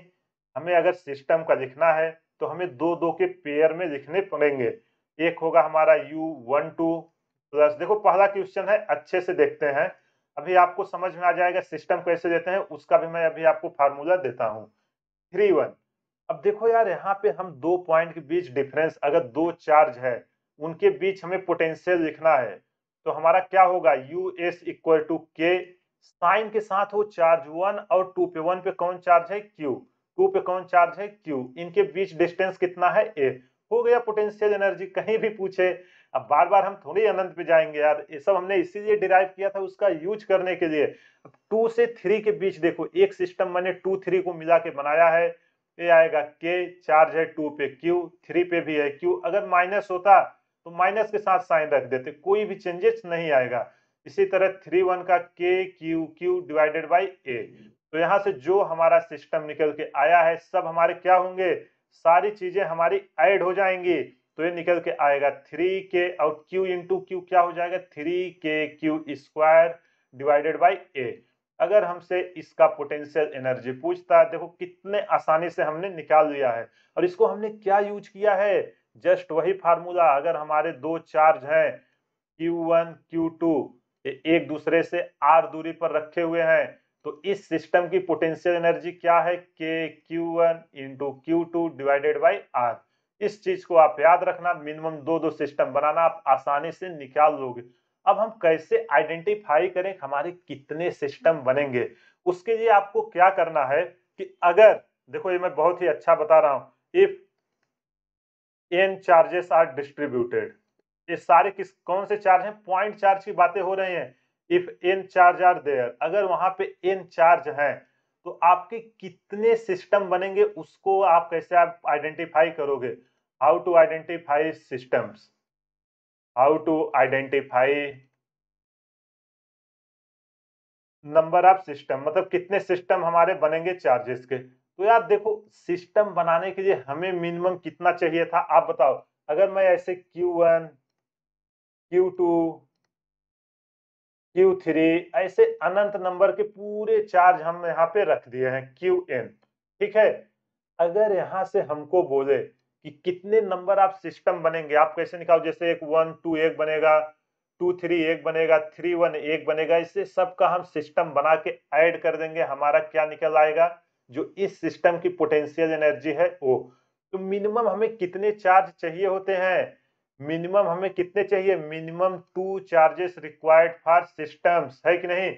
हमें अगर सिस्टम का लिखना है तो हमें दो दो के पेयर में लिखने पड़ेंगे एक होगा हमारा यू वन टू प्लस देखो पहला क्वेश्चन है अच्छे से देखते हैं अभी आपको समझ में आ जाएगा सिस्टम कैसे देते हैं उसका भी मैं अभी आपको फार्मूला देता हूँ थ्री वन अब देखो यार यहाँ पे हम दो पॉइंट के बीच डिफरेंस अगर दो चार्ज है उनके बीच हमें पोटेंशियल लिखना है तो हमारा क्या होगा U S equal to K sign के साथ वो चार्ज वन और टू पे वन पे कौन चार्ज है क्यू टू पे कौन चार्ज है क्यू इनके बीच डिस्टेंस कितना है ए हो गया पोटेंशियल एनर्जी कहीं भी पूछे अब बार बार हम थोड़ी अनंत पे जाएंगे यार ये सब हमने इसीलिए डिराइव किया था उसका यूज करने के लिए अब टू से थ्री के बीच देखो एक सिस्टम मैंने टू थ्री को मिला के बनाया है ये आएगा के चार्ज है टू पे क्यू थ्री पे भी है क्यू अगर माइनस होता तो माइनस के साथ साइन रख देते कोई भी चेंजेस नहीं आएगा इसी तरह थ्री वन का के Q Q divided by A तो यहां से जो हमारा सिस्टम निकल के आया है सब हमारे क्या होंगे सारी चीजें हमारी ऐड हो जाएंगी तो ये निकल के आएगा थ्री के और क्यू इंटू क्यू क्या हो जाएगा थ्री के Q square divided by A अगर हमसे इसका पोटेंशियल एनर्जी पूछता है देखो कितने आसानी से हमने निकाल लिया है और इसको हमने क्या यूज किया है जस्ट वही फार्मूला अगर हमारे दो चार्ज हैं Q1, Q2 एक दूसरे से R दूरी पर रखे हुए हैं तो इस सिस्टम की पोटेंशियल एनर्जी क्या है के Q one into Q two divided by R इस चीज को आप याद रखना मिनिमम दो दो सिस्टम बनाना आप आसानी से निकाल लोगे अब हम कैसे आइडेंटिफाई करें हमारे कितने सिस्टम बनेंगे उसके लिए आपको क्या करना है कि अगर देखो ये मैं बहुत ही अच्छा बता रहा हूं if N charges are distributed ये सारे किस कौन से चार्ज हैं पॉइंट चार्ज की बातें हो रही हैं if N charge are there अगर वहां पे एन चार्ज है तो आपके कितने सिस्टम बनेंगे उसको आप कैसे आप आइडेंटिफाई करोगे how to identify systems how to identify number of system मतलब कितने सिस्टम हमारे बनेंगे चार्जेस के तो यार देखो सिस्टम बनाने के लिए हमें मिनिमम कितना चाहिए था आप बताओ अगर मैं ऐसे Q1, Q2, Q3 ऐसे अनंत नंबर के पूरे चार्ज हम यहाँ पे रख दिए हैं Qn ठीक है अगर यहाँ से हमको बोले कि कितने नंबर आप सिस्टम बनेंगे आप कैसे निकालो जैसे एक वन टू एक बनेगा टू थ्री एक बनेगा थ्री वन एक बनेगा इससे सबका हम सिस्टम बना के ऐड कर देंगे हमारा क्या निकल आएगा जो इस सिस्टम की पोटेंशियल एनर्जी है वो तो मिनिमम हमें कितने चार्ज चाहिए होते हैं मिनिमम हमें कितने चाहिए minimum two charges required for systems है कि नहीं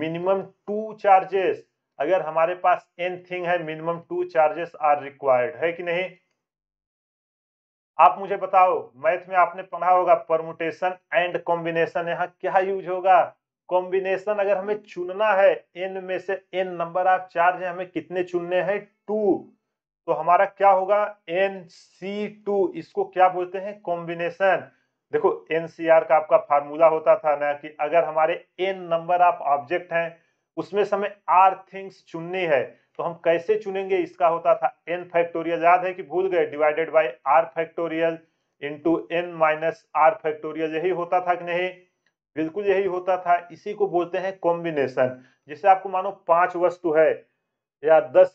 मिनिमम टू चार्जेस अगर हमारे पास एन थिंग है minimum two charges are required है कि नहीं आप मुझे बताओ मैथ में आपने पढ़ा होगा परमुटेशन एंड कॉम्बिनेशन यहाँ क्या यूज होगा कॉम्बिनेशन अगर हमें चुनना है एन में से एन नंबर ऑफ चार्ज हमें कितने चुनने हैं टू तो हमारा क्या होगा एन सी टू इसको क्या बोलते हैं कॉम्बिनेशन देखो एन सी आर का आपका फार्मूला होता था ना कि अगर हमारे एन नंबर ऑफ ऑब्जेक्ट हैं उसमें समय आर थिंग्स चुननी है तो हम कैसे चुनेंगे इसका होता था एन फैक्टोरियल याद है कि भूल गए divided by r factorial into n minus r factorial यही होता था कि नहीं बिल्कुल यही होता था इसी को बोलते हैं कॉम्बिनेशन जैसे आपको मानो पांच वस्तु है या दस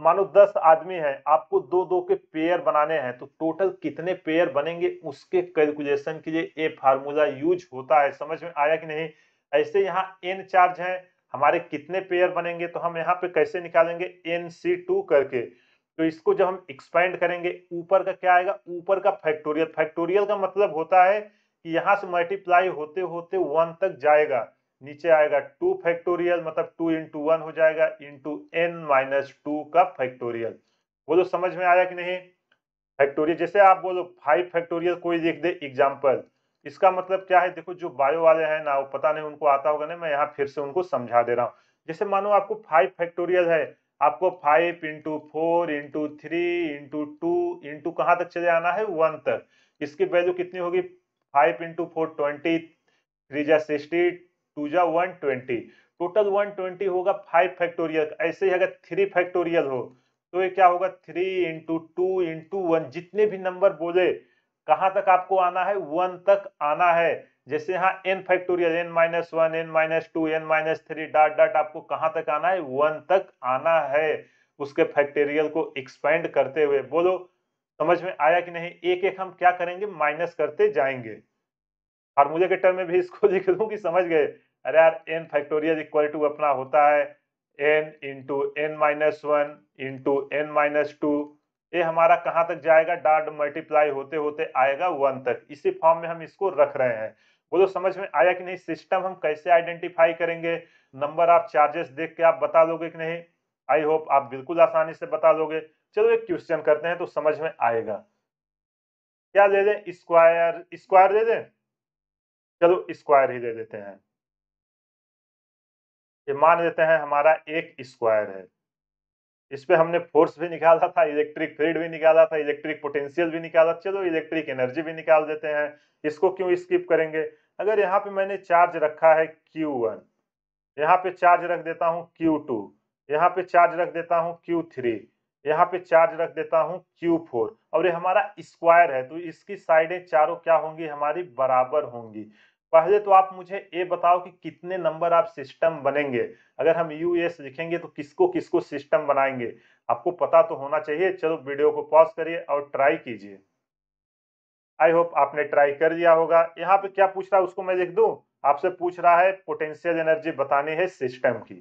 मानो दस आदमी है आपको दो दो के पेयर बनाने हैं तो टोटल कितने पेयर बनेंगे उसके कैलकुलेशन के लिए ये फार्मूला यूज होता है समझ में आया कि नहीं ऐसे यहाँ एन चार्ज है हमारे कितने पेयर बनेंगे तो हम यहाँ पे कैसे निकालेंगे एन सी टू करके तो इसको जब हम एक्सपेंड करेंगे ऊपर का क्या आएगा ऊपर का फैक्टोरियल फैक्टोरियल का मतलब होता है कि यहाँ से मल्टीप्लाई होते होते वन तक जाएगा नीचे आएगा टू फैक्टोरियल मतलब टू इंटू वन हो जाएगा इंटू एन माइनस टू का फैक्टोरियल बोलो समझ में आया कि नहीं फैक्टोरियल जैसे आप बोलो फाइव फैक्टोरियल कोई देख दे एग्जाम्पल इसका मतलब क्या है देखो जो बायो वाले हैं ना वो पता नहीं उनको आता होगा ना मैं यहाँ फिर से उनको समझा दे रहा हूँ जैसे मानो आपको फाइव फैक्टोरियल है आपको five into four into three into two into कहाँ तक चले आना है वन तक इसकी वैल्यू कितनी होगी five into four twenty three जा सिक्सटी टूजा one twenty total one twenty होगा फाइव फैक्टोरियल ऐसे ही अगर थ्री फैक्टोरियल हो तो ये क्या होगा three into two into one जितने भी नंबर बोले कहाँ तक आपको आना है वन तक आना है जैसे यहाँ n factorial n minus one n minus two N minus three dot dot आपको कहाँ तक आना है वन तक आना है उसके फैक्टोरियल को एक्सपेंड करते हुए बोलो समझ में आया कि नहीं एक एक हम क्या करेंगे माइनस करते जाएंगे फार्मूले के टर्म में भी इसको लिख दूँ कि समझ गए अरे यार एन फैक्टोरियल इक्वल टू अपना होता है n into n minus one into n minus two ये हमारा कहाँ तक जाएगा डाट मल्टीप्लाई होते होते आएगा वन तक इसी फॉर्म में हम इसको रख रहे हैं वो तो समझ में आया कि नहीं सिस्टम हम कैसे आइडेंटिफाई करेंगे नंबर आप चार्जेस देख के आप बता लोगे कि नहीं आई होप आप बिल्कुल आसानी से बता लोगे चलो एक क्वेश्चन करते हैं तो समझ में आएगा क्या ले दें स्क्वायर स्क्वायर दे दें चलो स्क्वायर ही दे देते हैं ये मान लेते हैं हमारा एक स्क्वायर है इस पर हमने फोर्स भी निकाला था इलेक्ट्रिक फील्ड भी निकाला था इलेक्ट्रिक पोटेंशियल भी निकाला चलो इलेक्ट्रिक एनर्जी भी निकाल देते हैं इसको क्यों स्किप करेंगे अगर यहाँ पे मैंने चार्ज रखा है Q1 वन यहाँ पे चार्ज रख देता हूँ Q2 टू यहाँ पे चार्ज रख देता हूँ Q3 थ्री यहाँ पे चार्ज रख देता हूँ Q4 और ये हमारा स्क्वायर है तो इसकी साइडें चारों क्या होंगी हमारी बराबर होंगी पहले तो आप मुझे ये बताओ कि कितने नंबर आप सिस्टम बनेंगे अगर हम यूएस लिखेंगे तो किसको किसको सिस्टम बनाएंगे आपको पता तो होना चाहिए चलो वीडियो को पॉज करिए और ट्राई कीजिए आई होप आपने ट्राई कर दिया होगा यहाँ पे क्या पूछ रहा है उसको मैं लिख दू आपसे पूछ रहा है पोटेंशियल एनर्जी बताने है सिस्टम की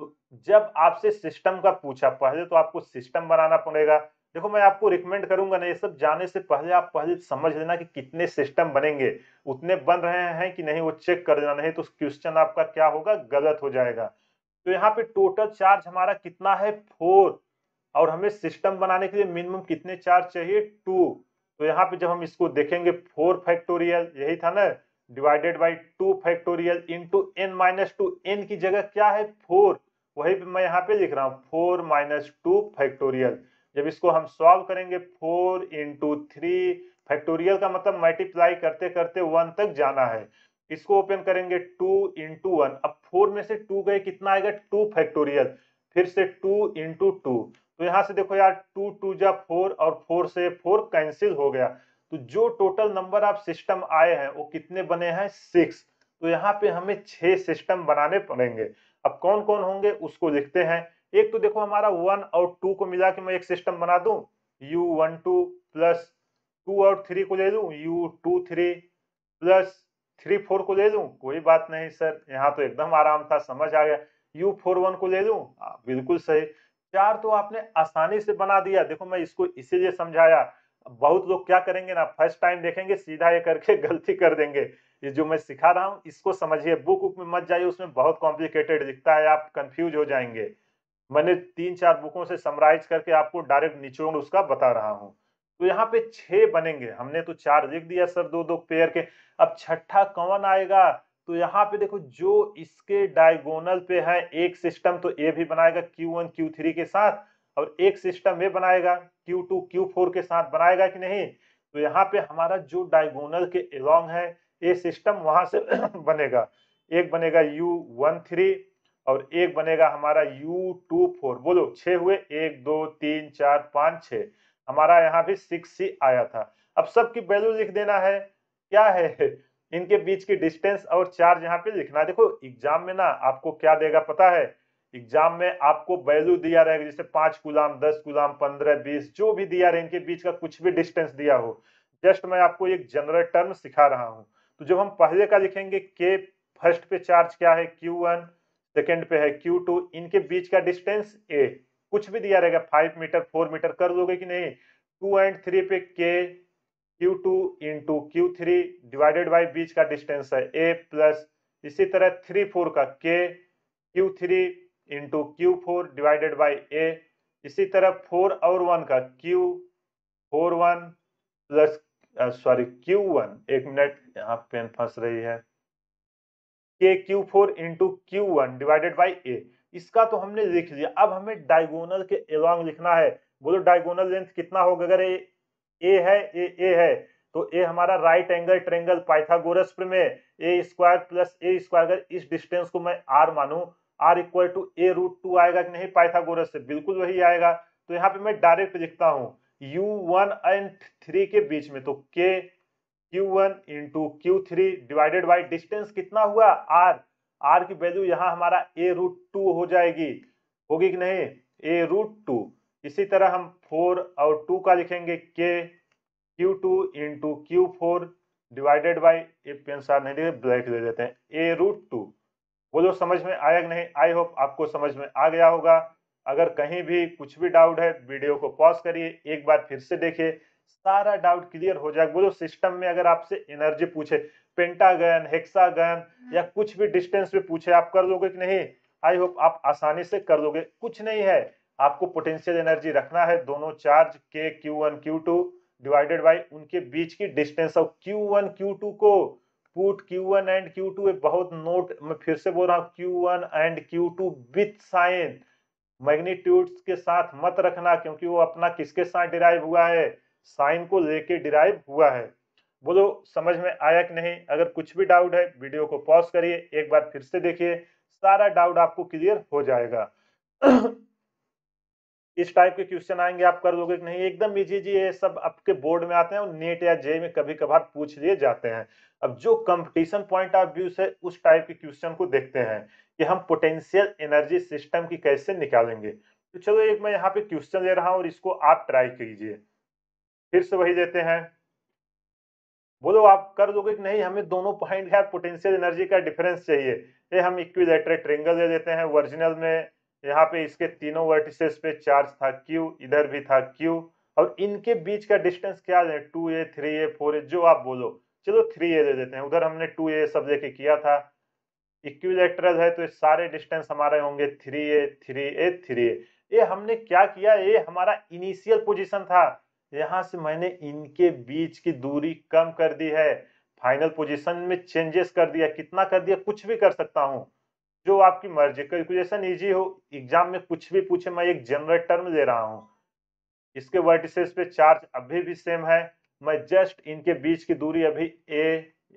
तो जब आपसे सिस्टम का पूछा पहले तो आपको सिस्टम बनाना पड़ेगा देखो मैं आपको रिकमेंड करूंगा ना ये सब जाने से पहले आप पहले समझ लेना कि कितने सिस्टम बनेंगे उतने बन रहे हैं कि नहीं वो चेक कर देना नहीं तो क्वेश्चन आपका क्या होगा गलत हो जाएगा तो यहाँ पे टोटल चार्ज हमारा कितना है फोर और हमें सिस्टम बनाने के लिए मिनिमम कितने चार्ज चाहिए टू तो यहाँ पे जब हम इसको देखेंगे फोर फैक्टोरियल यही था ना divided by two factorial into N minus two two n जगह क्या है फोर वही मैं यहाँ पे लिख रहा हूँ फोर माइनस टू फैक्टोरियल जब इसको हम सॉल्व करेंगे फोर इंटू थ्री फैक्टोरियल का मतलब मल्टीप्लाई करते करते वन तक जाना है इसको ओपन करेंगे टू इंटू वन अब फोर में से टू गए कितना आएगा टू फैक्टोरियल फिर से टू इंटू टू तो यहाँ से देखो यार टू टू जा फोर और फोर से फोर कैंसिल हो गया तो जो टोटल नंबर ऑफ सिस्टम आए हैं वो कितने बने हैं सिक्स तो यहाँ पे हमें छह सिस्टम बनाने पड़ेंगे अब कौन कौन होंगे उसको लिखते हैं एक तो देखो हमारा वन और टू को मिला के मैं एक सिस्टम बना दू U one two plus two और थ्री को ले लू U two three plus three four को ले लू कोई बात नहीं सर यहाँ तो एकदम आराम था समझ आ गया यू फोर वन को ले लू बिल्कुल सही चार तो आपने आसानी से बना दिया देखो मैं इसको इसीलिए समझाया बहुत लोग क्या करेंगे ना फर्स्ट टाइम देखेंगे सीधा ये करके गलती कर देंगे ये जो मैं सिखा रहा हूँ इसको समझिए बुक उक में मत जाइए उसमें बहुत कॉम्प्लिकेटेड दिखता है आप कंफ्यूज हो जाएंगे मैंने तीन चार बुकों से समराइज करके आपको डायरेक्ट निचोड़ उसका बता रहा हूँ तो यहाँ पे छह बनेंगे हमने तो चार लिख दिया सर दो दो पेयर के अब छठा कौन आएगा तो यहाँ पे देखो जो इसके डायगोनल पे है एक सिस्टम तो ए भी बनाएगा क्यू वन क्यू थ्री के साथ और एक सिस्टम ये बनाएगा क्यू टू क्यू फोर के साथ बनाएगा कि नहीं तो यहाँ पे हमारा जो डायगोनल के एलोंग है ये सिस्टम वहां से बनेगा एक बनेगा यू वन थ्री और एक बनेगा हमारा यू टू फोर बोलो छे हुए एक दो तीन चार पाँच छ हमारा यहाँ भी सिक्स सी आया था अब सबकी वैल्यू लिख देना है क्या है इनके बीच की डिस्टेंस और चार्ज यहाँ पे लिखना देखो एग्जाम में ना आपको क्या देगा पता है एग्जाम में आपको वैल्यू दिया रहेगा जैसे पांच गुलाम दस गुलाम पंद्रह बीस जो भी दिया रहे इनके बीच का कुछ भी डिस्टेंस दिया हो जस्ट मैं आपको एक जनरल टर्म सिखा रहा हूँ तो जब हम पहले का लिखेंगे के फर्स्ट पे चार्ज क्या है क्यू वन सेकेंड पे है क्यू टू इनके बीच का डिस्टेंस ए कुछ भी दिया रहेगा फाइव मीटर फोर मीटर कर दोगे कि नहीं टू एंड थ्री पे k q two into q three divided by बीच का डिस्टेंस है ए प्लस इसी तरह थ्री फोर का के q three into q four divided by a इसी तरह फोर और वन का q four one plus sorry q one एक मिनट यहाँ पेन फंस रही है के q four into q one divided by a इसका तो हमने लिख लिया अब हमें डायगोनल के एलॉन्ग लिखना है बोलो डायगोनल लेंथ कितना होगा अगर ए ए है ए ए है तो ए हमारा राइट एंगल ट्रेंगल पाइथागोरस में a square plus a square अगर इस डिस्टेंस को मैं आर मानू r equal to a root two आएगा कि नहीं पाइथागोरस से बिल्कुल वही आएगा तो यहाँ पे मैं डायरेक्ट लिखता हूँ यू वन एंड थ्री के बीच में तो k Q1 one into q three divided by distance कितना हुआ R R की वैल्यू यहाँ हमारा a रूट टू हो जाएगी होगी कि नहीं a रूट टू इसी तरह हम फोर और टू का लिखेंगे K Q2 two into q four divided by a pen सार नहीं देते ब्लैक ले देते हैं a रूट टू बोलो समझ में आया कि नहीं आई होप आपको समझ में आ गया होगा अगर कहीं भी कुछ भी डाउट है वीडियो को पॉज करिए एक बार फिर से देखिए सारा डाउट क्लियर हो जाएगा बोलो सिस्टम में अगर आपसे एनर्जी पूछे पेंटागन हेक्सागन या कुछ भी डिस्टेंस में पूछे आप कर लोगे कि नहीं आई होप आप आसानी से कर लोगे कुछ नहीं है आपको पोटेंशियल एनर्जी रखना है दोनों charge k Q one Q two divided by उनके बीच की डिस्टेंस और क्यू वन क्यू टू को put q one and Q two एक बहुत नोट मैं फिर से बोल रहा हूँ q one and Q two with sign magnitudes के साथ मत रखना क्योंकि वो अपना किसके साथ डिराइव हुआ है साइन को लेके डिराइव हुआ है बोलो समझ में आया कि नहीं अगर कुछ भी डाउट है वीडियो को पॉज करिए एक बार फिर से देखिए सारा डाउट आपको क्लियर हो जाएगा इस टाइप के क्वेश्चन आएंगे आप कर लोगे कि नहीं एकदम इजी जी ये सब आपके बोर्ड में आते हैं और नेट या जे में कभी कभार पूछ लिए जाते हैं अब जो कंपटीशन पॉइंट ऑफ व्यू से उस टाइप के क्वेश्चन को देखते हैं कि हम पोटेंशियल एनर्जी सिस्टम की कैसे निकालेंगे तो चलो एक मैं यहाँ पे क्वेश्चन ले रहा हूँ और इसको आप ट्राई कीजिए फिर से वही देते हैं बोलो आप कर दोगे कि नहीं हमें दोनों पॉइंट है पोटेंशियल एनर्जी का डिफरेंस चाहिए ये हम इक्विलेटरल ट्रेंगल दे देते हैं वर्जिनल में यहाँ पे इसके तीनों वर्टिसेस पे चार्ज था क्यू इधर भी था क्यू और इनके बीच का डिस्टेंस क्या है two a three a four a जो आप बोलो चलो थ्री ए दे देते हैं उधर हमने टू ए सब लेके किया था इक्विलेटरल है तो ये सारे डिस्टेंस हमारे होंगे three a three a three a ये हमने क्या किया ये हमारा इनिशियल पोजिशन था यहाँ से मैंने इनके बीच की दूरी कम कर दी है फाइनल पोजीशन में चेंजेस कर दिया कितना कर दिया कुछ भी कर सकता हूँ जो आपकी मर्जी कैलकुलेशन इजी हो एग्जाम में कुछ भी पूछे मैं एक जनरल टर्म दे रहा हूँ इसके वर्टिसेस पे चार्ज अभी भी सेम है मैं जस्ट इनके बीच की दूरी अभी ए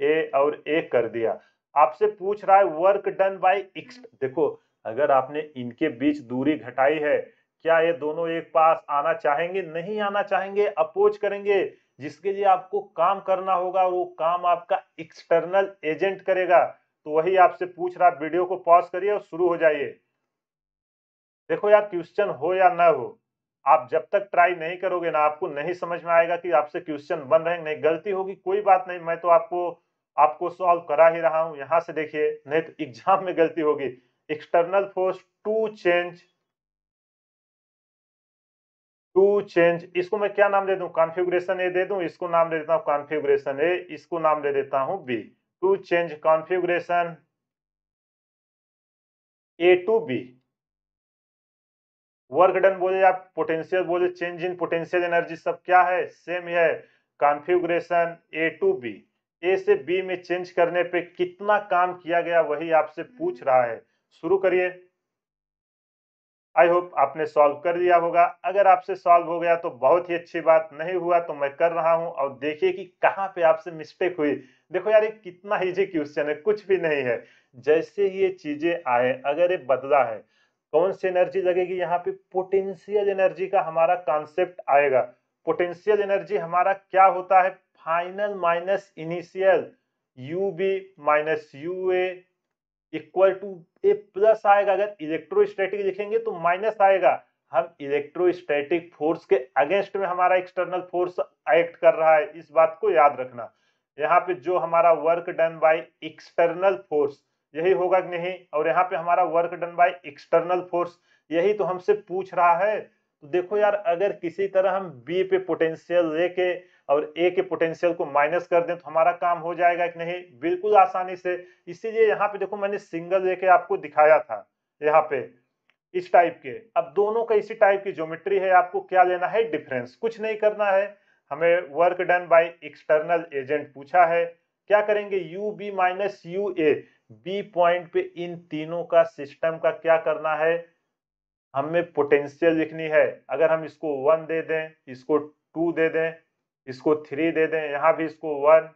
ए और ए कर दिया आपसे पूछ रहा है वर्क डन बाय एक्स देखो अगर आपने इनके बीच दूरी घटाई है क्या ये दोनों एक पास आना चाहेंगे नहीं आना चाहेंगे अपोज करेंगे जिसके लिए आपको काम करना होगा वो काम आपका एक्सटर्नल एजेंट करेगा तो वही आपसे पूछ रहा वीडियो को पॉज करिए और शुरू हो जाइए देखो यार क्वेश्चन हो या ना हो आप जब तक ट्राई नहीं करोगे ना आपको नहीं समझ में आएगा कि आपसे क्वेश्चन बन रहे नहीं गलती होगी कोई बात नहीं मैं तो आपको आपको सॉल्व करा ही रहा हूं यहां से देखिए नहीं तो एग्जाम में गलती होगी external force to change to change इसको मैं क्या नाम दे दू कॉन्फ़िगरेशन ए दे दू इसको नाम दे देता हूं कॉन्फ़िगरेशन ए इसको नाम दे देता हूं b to change configuration a to b work done बोले आप पोटेंशियल बोले चेंज इन पोटेंशियल एनर्जी सब क्या है सेम है configuration a to b a से बी में चेंज करने पे कितना काम किया गया वही आपसे पूछ रहा है शुरू करिए आई होप आपने सॉल्व कर दिया होगा अगर आपसे सॉल्व हो गया तो बहुत ही अच्छी बात नहीं हुआ तो मैं कर रहा हूं और देखिए कि कहाँ पे आपसे मिस्टेक हुई देखो यार ये कितना इजी क्वेश्चन है कुछ भी नहीं है जैसे ही ये चीजें आए अगर ये बदला है कौन सी एनर्जी लगेगी यहाँ पे पोटेंशियल एनर्जी का हमारा कॉन्सेप्ट आएगा पोटेंशियल एनर्जी हमारा क्या होता है final minus initial U b minus U a equal to a plus आएगा अगर इलेक्ट्रोस्टैटिक लिखेंगे तो माइनस आएगा हम इलेक्ट्रोस्टैटिक फोर्स के अगेंस्ट में हमारा एक्सटर्नल फोर्स एक्ट कर रहा है इस बात को याद रखना यहाँ पे जो हमारा work done by external force यही होगा कि नहीं और यहाँ पे हमारा work done by external force यही तो हमसे पूछ रहा है तो देखो यार अगर किसी तरह हम बी पे पोटेंशियल लेके और ए के पोटेंशियल को माइनस कर दें तो हमारा काम हो जाएगा कि नहीं बिल्कुल आसानी से इसीलिए यहाँ पे देखो मैंने सिंगल लेके आपको दिखाया था यहाँ पे इस टाइप के अब दोनों का इसी टाइप की ज्योमेट्री है आपको क्या लेना है डिफरेंस कुछ नहीं करना है हमें work done by external agent पूछा है क्या करेंगे U b minus U a b point पे इन तीनों का सिस्टम का क्या करना है हमें पोटेंशियल लिखनी है अगर हम इसको वन दे दें इसको टू दे दें इसको थ्री दे दें यहाँ भी इसको वन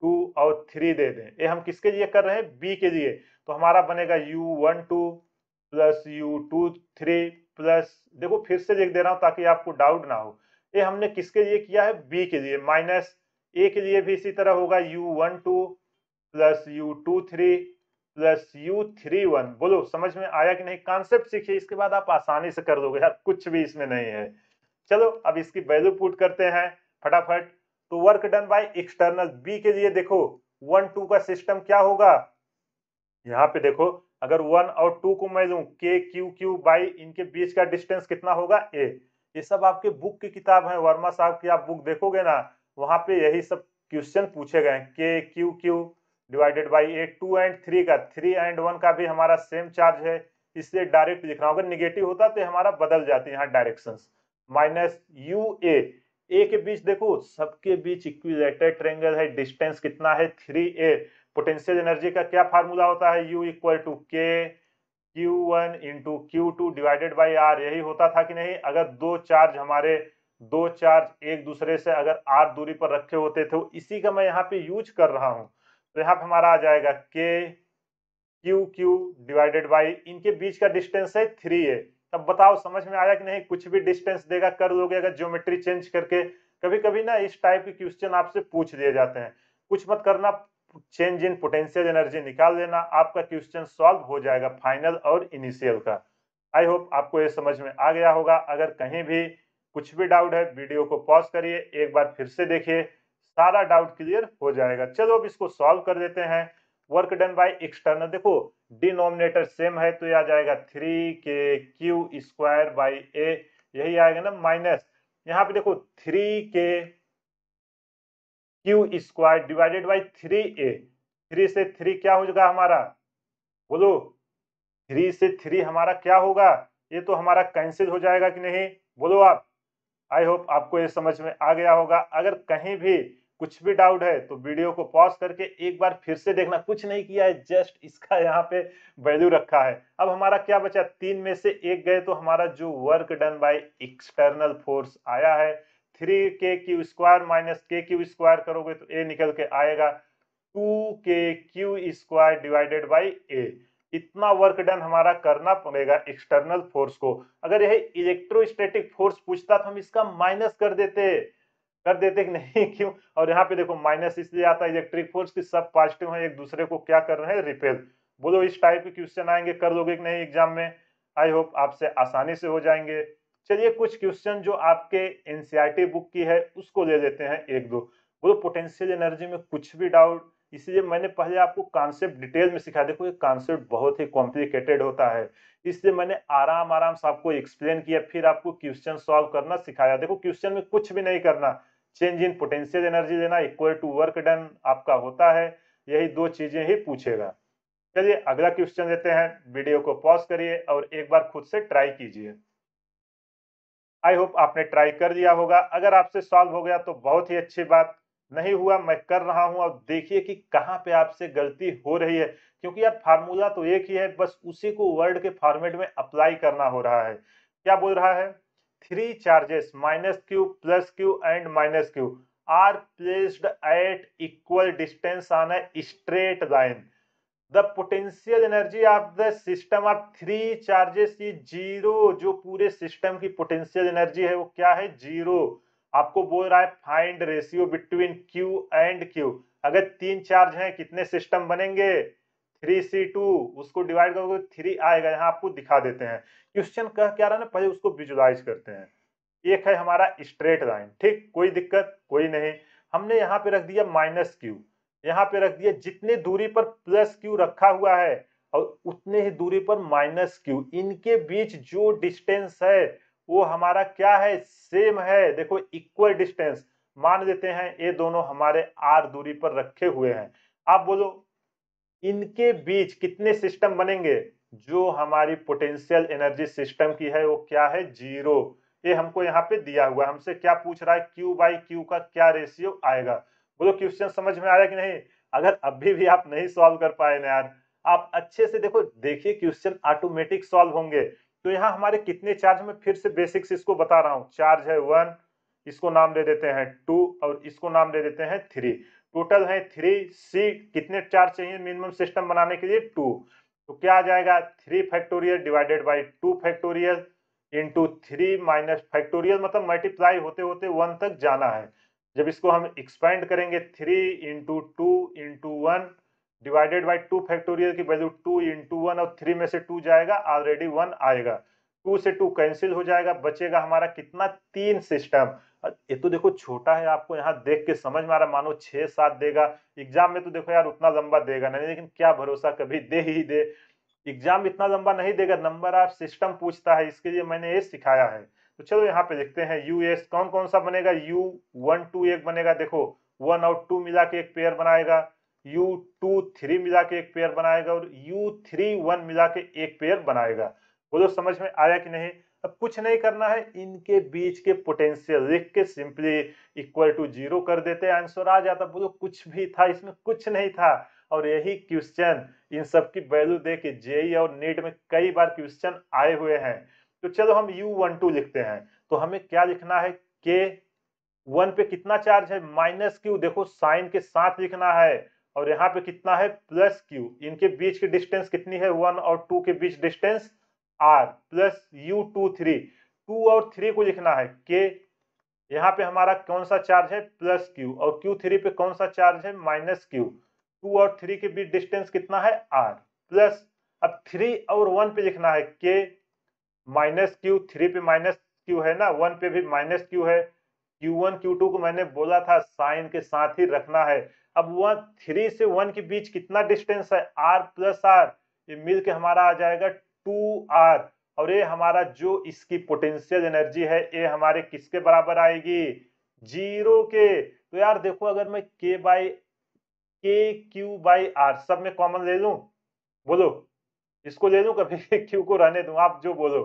टू और थ्री दे दें ये हम किसके लिए कर रहे हैं बी के लिए तो हमारा बनेगा U one two plus U two three plus देखो फिर से देख दे रहा हूँ ताकि आपको डाउट ना हो ये हमने किसके लिए किया है बी के लिए माइनस ए के लिए भी इसी तरह होगा U one two plus U two three plus U three one बोलो समझ में आया कि नहीं कॉन्सेप्ट सीखिए इसके बाद आप आसानी से कर दोगे यार कुछ भी इसमें नहीं है चलो अब इसकी वैल्यू पुट करते हैं फटाफट तो work done by external b के लिए देखो वन टू का सिस्टम क्या होगा यहाँ पे देखो अगर वन और टू को मैं लू के क्यू क्यू बाई इनके बीच का डिस्टेंस कितना होगा ए ये सब आपके बुक की किताब है वर्मा साहब की आप बुक देखोगे ना वहां पे यही सब क्वेश्चन पूछे गए k Q Q divided by a two and three का थ्री एंड वन का भी हमारा सेम चार्ज है इसलिए डायरेक्ट लिख रहा हूँ अगर निगेटिव होता तो हमारा बदल जाती है यहाँ direction minus U a a के बीच देखो सबके बीच इक्विलेटर ट्रेंगल है डिस्टेंस कितना है थ्री ए पोटेंशियल एनर्जी का क्या फार्मूला होता है U equal to k Q one into Q two divided by r यही होता था कि नहीं अगर दो चार्ज हमारे दो चार्ज एक दूसरे से अगर आर दूरी पर रखे होते थे तो इसी का मैं यहाँ पे यूज कर रहा हूँ तो यहाँ पे हमारा आ जाएगा के क्यू क्यू डिवाइडेड बाई इनके बीच का डिस्टेंस है थ्री ए तब बताओ समझ में आया कि नहीं कुछ भी डिस्टेंस देगा कर लोगे अगर ज्योमेट्री चेंज करके कभी कभी ना इस टाइप के क्वेश्चन आपसे पूछ दिए जाते हैं कुछ मत करना चेंज इन पोटेंशियल एनर्जी निकाल लेना आपका क्वेश्चन सॉल्व हो जाएगा फाइनल और इनिशियल का आई होप आपको ये समझ में आ गया होगा अगर कहीं भी कुछ भी डाउट है वीडियो को पॉज करिए एक बार फिर से देखिए सारा डाउट क्लियर हो जाएगा चलो अब इसको सॉल्व कर देते हैं वर्क डन बाय एक्सटर्नल देखो डिनोमिनेटर सेम है तो यह आ जाएगा थ्री के क्यू स्क्वायर बाई ए यही आएगा ना माइनस यहाँ पे देखो थ्री के Q square divided by three a three से थ्री क्या हो जाएगा हमारा बोलो थ्री से थ्री हमारा क्या होगा ये तो हमारा कैंसिल हो जाएगा कि नहीं बोलो आप आई होप आपको ये समझ में आ गया होगा अगर कहीं भी कुछ भी डाउट है तो वीडियो को पॉज करके एक बार फिर से देखना कुछ नहीं किया है जस्ट इसका यहाँ पे वैल्यू रखा है अब हमारा क्या बचा तीन में से एक गए तो हमारा जो work done by external force आया है थ्री के क्यू स्क्वायर माइनस के क्यू स्क्वायर करोगे तो ए निकल के आएगा two k Q square divided by a इतना वर्क डन हमारा करना पड़ेगा एक्सटर्नल फोर्स को अगर यह इलेक्ट्रोस्टेटिक फोर्स पूछता तो हम इसका माइनस कर देते कर देते कि नहीं क्यों और यहाँ पे देखो माइनस इसलिए आता है इलेक्ट्रिक फोर्स की सब पॉजिटिव है एक दूसरे को क्या कर रहे हैं रिपेल बोलो इस टाइप के क्वेश्चन आएंगे कर लोगे कि नहीं एग्जाम में आई होप आपसे आसानी से हो जाएंगे चलिए कुछ क्वेश्चन जो आपके एनसीईआरटी बुक की है उसको ले लेते हैं एक दो बोलो पोटेंशियल एनर्जी में कुछ भी डाउट इसलिए मैंने पहले आपको कॉन्सेप्ट डिटेल में सिखा देखो ये कॉन्सेप्ट बहुत ही कॉम्प्लिकेटेड होता है इसलिए मैंने आराम आराम से आपको एक्सप्लेन किया फिर आपको क्वेश्चन सॉल्व करना सिखाया देखो क्वेश्चन में कुछ भी नहीं करना चेंज इन पोटेंशियल एनर्जी देना इक्वल टू वर्क डन आपका होता है यही दो चीजें ही पूछेगा चलिए अगला क्वेश्चन देते हैं वीडियो को पॉज करिए और एक बार खुद से ट्राई कीजिए आई होप आपने ट्राई कर दिया होगा अगर आपसे सॉल्व हो गया तो बहुत ही अच्छी बात नहीं हुआ मैं कर रहा हूं अब देखिए कि कहाँ पे आपसे गलती हो रही है क्योंकि यार फार्मूला तो एक ही है बस उसी को वर्ड के फॉर्मेट में अप्लाई करना हो रहा है क्या बोल रहा है three charges minus q plus q and minus q are placed at equal distance on a straight line the potential energy of the system of three charges is zero जो पूरे सिस्टम की पोटेंशियल एनर्जी है वो क्या है जीरो आपको बोल रहा है find ratio between q and q अगर तीन चार्ज हैं कितने सिस्टम बनेंगे थ्री सी टू उसको डिवाइड करोगे थ्री आएगा यहाँ आपको दिखा देते हैं क्वेश्चन कह क्या रहा है ना पहले उसको विजुलाइज करते हैं एक है हमारा स्ट्रेट लाइन ठीक कोई दिक्कत कोई नहीं हमने यहाँ पे रख दिया माइनस क्यू यहाँ पे रख दिया जितने दूरी पर प्लस क्यू रखा हुआ है और उतने ही दूरी पर माइनस क्यू इनके बीच जो डिस्टेंस है वो हमारा क्या है सेम है देखो इक्वल डिस्टेंस मान लेते हैं ये दोनों हमारे आर दूरी पर रखे हुए हैं आप बोलो इनके बीच कितने सिस्टम बनेंगे जो हमारी पोटेंशियल एनर्जी सिस्टम की है वो क्या है जीरो ये हमको यहाँ पे दिया हुआ हमसे क्या पूछ रहा है क्यू बाई क्यू का क्या रेशियो आएगा बोलो क्वेश्चन समझ में आया कि नहीं अगर अभी भी आप नहीं सॉल्व कर पाए ना यार आप अच्छे से देखो देखिए क्वेश्चन ऑटोमेटिक सॉल्व होंगे तो यहाँ हमारे कितने चार्ज में फिर से बेसिक्स इसको बता रहा हूँ चार्ज है वन इसको नाम दे देते हैं टू और इसको नाम दे देते हैं थ्री टोटल है थ्री सी कितने चार चाहिए मिनिमम सिस्टम बनाने के लिए टू तो क्या आ जाएगा three factorial divided by two factorial into three minus factorial मतलब मल्टीप्लाई होते होते वन तक जाना है जब इसको हम एक्सपेंड करेंगे three into two into one divided by two factorial की वैल्यू टू इंटू वन और थ्री में से टू जाएगा ऑलरेडी वन आएगा टू से टू कैंसिल हो जाएगा बचेगा हमारा कितना तीन सिस्टम ये तो देखो छोटा है आपको यहाँ देख के समझ में आ रहा मानो छह सात देगा एग्जाम में तो देखो यार उतना लंबा देगा नहीं लेकिन क्या भरोसा कभी दे ही दे एग्जाम इतना लंबा नहीं देगा नंबर आप सिस्टम पूछता है इसके लिए मैंने ये सिखाया है तो चलो यहाँ पे देखते हैं यू एस कौन कौन सा बनेगा यू वन टू एक बनेगा देखो वन और टू मिला के एक पेयर बनाएगा यू टू थ्री मिला के एक पेयर बनाएगा और यू थ्री वन मिला के एक पेयर बनाएगा बोलो समझ में आया कि नहीं अब कुछ नहीं करना है इनके बीच के पोटेंशियल लिख के सिंपली इक्वल टू जीरो कर देते आंसर आ जाता बोलो कुछ भी था इसमें कुछ नहीं था और यही क्वेश्चन इन सब की वैल्यू दे के जेई e और नेट में कई बार क्वेश्चन आए हुए हैं तो चलो हम यू वन टू लिखते हैं तो हमें क्या लिखना है के वन पे कितना चार्ज है माइनस क्यू देखो साइन के साथ लिखना है और यहाँ पे कितना है प्लस क्यू इनके बीच की डिस्टेंस कितनी है वन और टू के बीच distance r plus U two three two और थ्री को लिखना है के यहाँ पे हमारा कौन सा चार्ज है प्लस क्यू और क्यू थ्री पे कौन सा चार्ज है माइनस क्यू टू और थ्री के बीच डिस्टेंस कितना है आर प्लस अब थ्री और वन पे लिखना है के माइनस क्यू थ्री पे माइनस क्यू है ना वन पे भी माइनस क्यू है क्यू वन क्यू टू को मैंने बोला था साइन के साथ ही रखना है अब वन थ्री से वन के बीच कितना डिस्टेंस है आर प्लस आर ये मिल के हमारा आ जाएगा टू आर और ये हमारा जो इसकी पोटेंशियल एनर्जी है ये हमारे किसके बराबर आएगी जीरो के तो यार देखो अगर मैं के बाई के क्यू बाई आर सब में कॉमन ले लू बोलो इसको ले लू कभी क्यू को रहने दू आप जो बोलो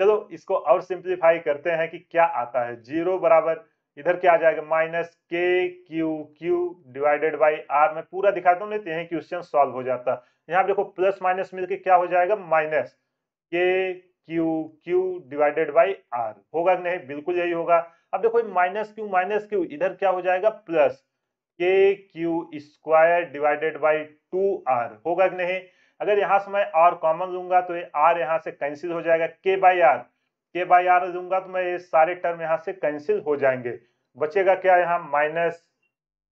चलो इसको और सिंप्लीफाई करते हैं कि क्या आता है जीरो बराबर इधर क्या आ जाएगा माइनस के Q Q divided by r मैं पूरा दिखाता तो हूँ लेते हैं क्वेश्चन सॉल्व हो जाता यहाँ देखो प्लस माइनस मिलके क्या हो जाएगा माइनस के Q Q divided by r होगा कि नहीं बिल्कुल यही होगा अब देखो माइनस क्यू माइनस क्यू इधर क्या हो जाएगा plus k Q square divided by two r होगा कि नहीं अगर यहाँ से मैं आर कॉमन लूंगा तो ये आर यहाँ से कैंसिल हो जाएगा k by r k by r दूंगा तो मैं ये सारे टर्म यहाँ से कैंसिल हो जाएंगे बचेगा क्या यहाँ माइनस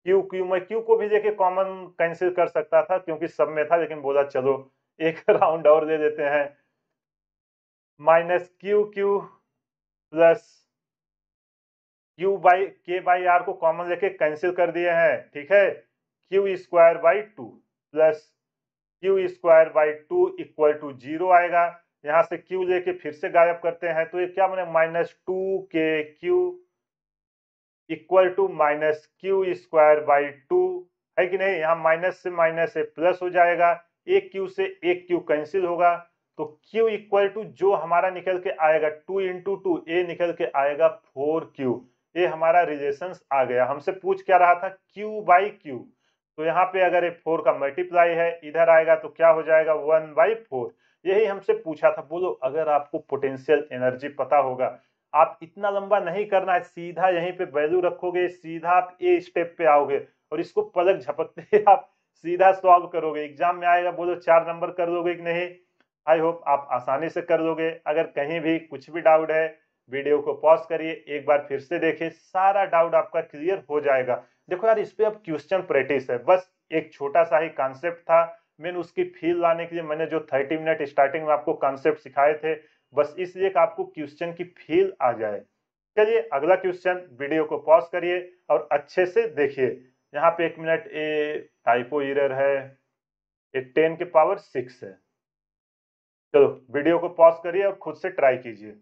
क्यू क्यू मैं क्यू को भी देखे कॉमन कैंसिल कर सकता था क्योंकि सब में था लेकिन बोला चलो एक राउंड और दे देते हैं minus q q plus q by k by r को कॉमन लेके कैंसिल कर दिए हैं ठीक है q square by two plus q square by two equal to zero आएगा यहां से क्यू लेके फिर से गायब करते हैं तो ये क्या बने minus two k q equal to minus q square by two है कि नहीं यहाँ माइनस से माइनस से प्लस हो जाएगा एक क्यू से एक क्यू कैंसिल होगा तो क्यू इक्वल टू जो हमारा निकल के आएगा टू इंटू टू ए निकल के आएगा फोर क्यू ये हमारा रिलेशन आ गया हमसे पूछ क्या रहा था क्यू बाई क्यू तो यहाँ पे अगर ये फोर का मल्टीप्लाई है इधर आएगा तो क्या हो जाएगा वन बाई फोर यही हमसे पूछा था बोलो अगर आपको पोटेंशियल एनर्जी पता होगा आप इतना लंबा नहीं करना है सीधा यहीं पे वैल्यू रखोगे सीधा आप ए स्टेप पे आओगे और इसको पलक झपकते आप सीधा सॉल्व करोगे एग्जाम में आएगा बोलो चार नंबर कर दोगे कि नहीं आई होप आप आसानी से कर दोगे अगर कहीं भी कुछ भी डाउट है वीडियो को पॉज करिए एक बार फिर से देखिए सारा डाउट आपका क्लियर हो जाएगा देखो यार इस पर अब क्वेश्चन प्रैक्टिस है बस एक छोटा सा ही कॉन्सेप्ट था मेन उसकी फील लाने के लिए मैंने जो थर्टी मिनट स्टार्टिंग में आपको कॉन्सेप्ट सिखाए थे बस इसलिए आपको क्वेश्चन की फील आ जाए चलिए अगला क्वेश्चन वीडियो को पॉज करिए और अच्छे से देखिए यहाँ पे एक मिनट ए टाइपो इरर है ये टेन के पावर सिक्स है चलो वीडियो को पॉज करिए और खुद से ट्राई कीजिए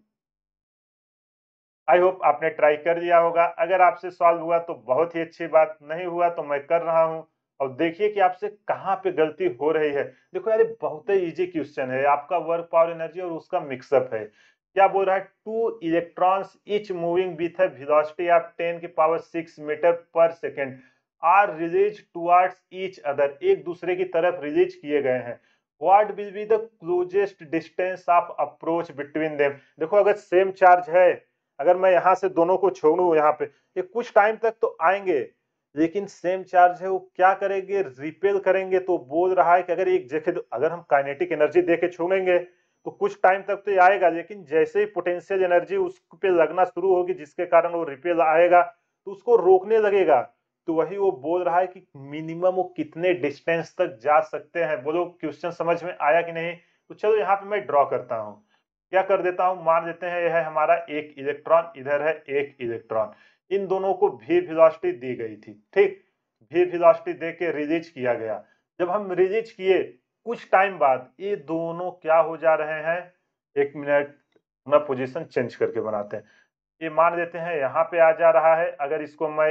आई होप आपने ट्राई कर लिया होगा अगर आपसे सॉल्व हुआ तो बहुत ही अच्छी बात नहीं हुआ तो मैं कर रहा हूँ और देखिए कि आपसे कहाँ पे गलती हो रही है देखो यार बहुत ही इजी क्वेश्चन है आपका वर्क पावर एनर्जी और उसका मिक्सअप है क्या बोल रहा है two electrons each moving with velocity of ten के power six metre per second are release towards each other एक दूसरे की तरफ रिलीज किए गए हैं what will be the closest distance of approach between them देखो अगर सेम चार्ज है अगर मैं यहाँ से दोनों को छोड़ू यहाँ पे ये कुछ टाइम तक तो आएंगे लेकिन सेम चार्ज है वो क्या करेंगे रिपेल करेंगे तो बोल रहा है कि अगर एक जगह अगर हम काइनेटिक एनर्जी दे के तो कुछ टाइम तक तो आएगा लेकिन जैसे ही पोटेंशियल एनर्जी उस पे लगना शुरू होगी जिसके कारण वो रिपेल आएगा तो उसको रोकने लगेगा तो वही वो बोल रहा है कि मिनिमम वो कितने डिस्टेंस तक जा सकते हैं बोलो क्वेश्चन समझ में आया कि नहीं तो चलो यहाँ पे मैं ड्रॉ करता हूँ क्या कर देता हूँ मान देते हैं यह है हमारा एक इलेक्ट्रॉन इधर है एक इलेक्ट्रॉन इन दोनों को भी वेलोसिटी दी गई थी ठीक भी वेलोसिटी दे के रिजिज किया गया जब हम रिजिज किए कुछ टाइम बाद ये दोनों क्या हो जा रहे हैं एक मिनट अपना पोजीशन चेंज करके बनाते हैं ये मान देते हैं यहाँ पे आ जा रहा है अगर इसको मैं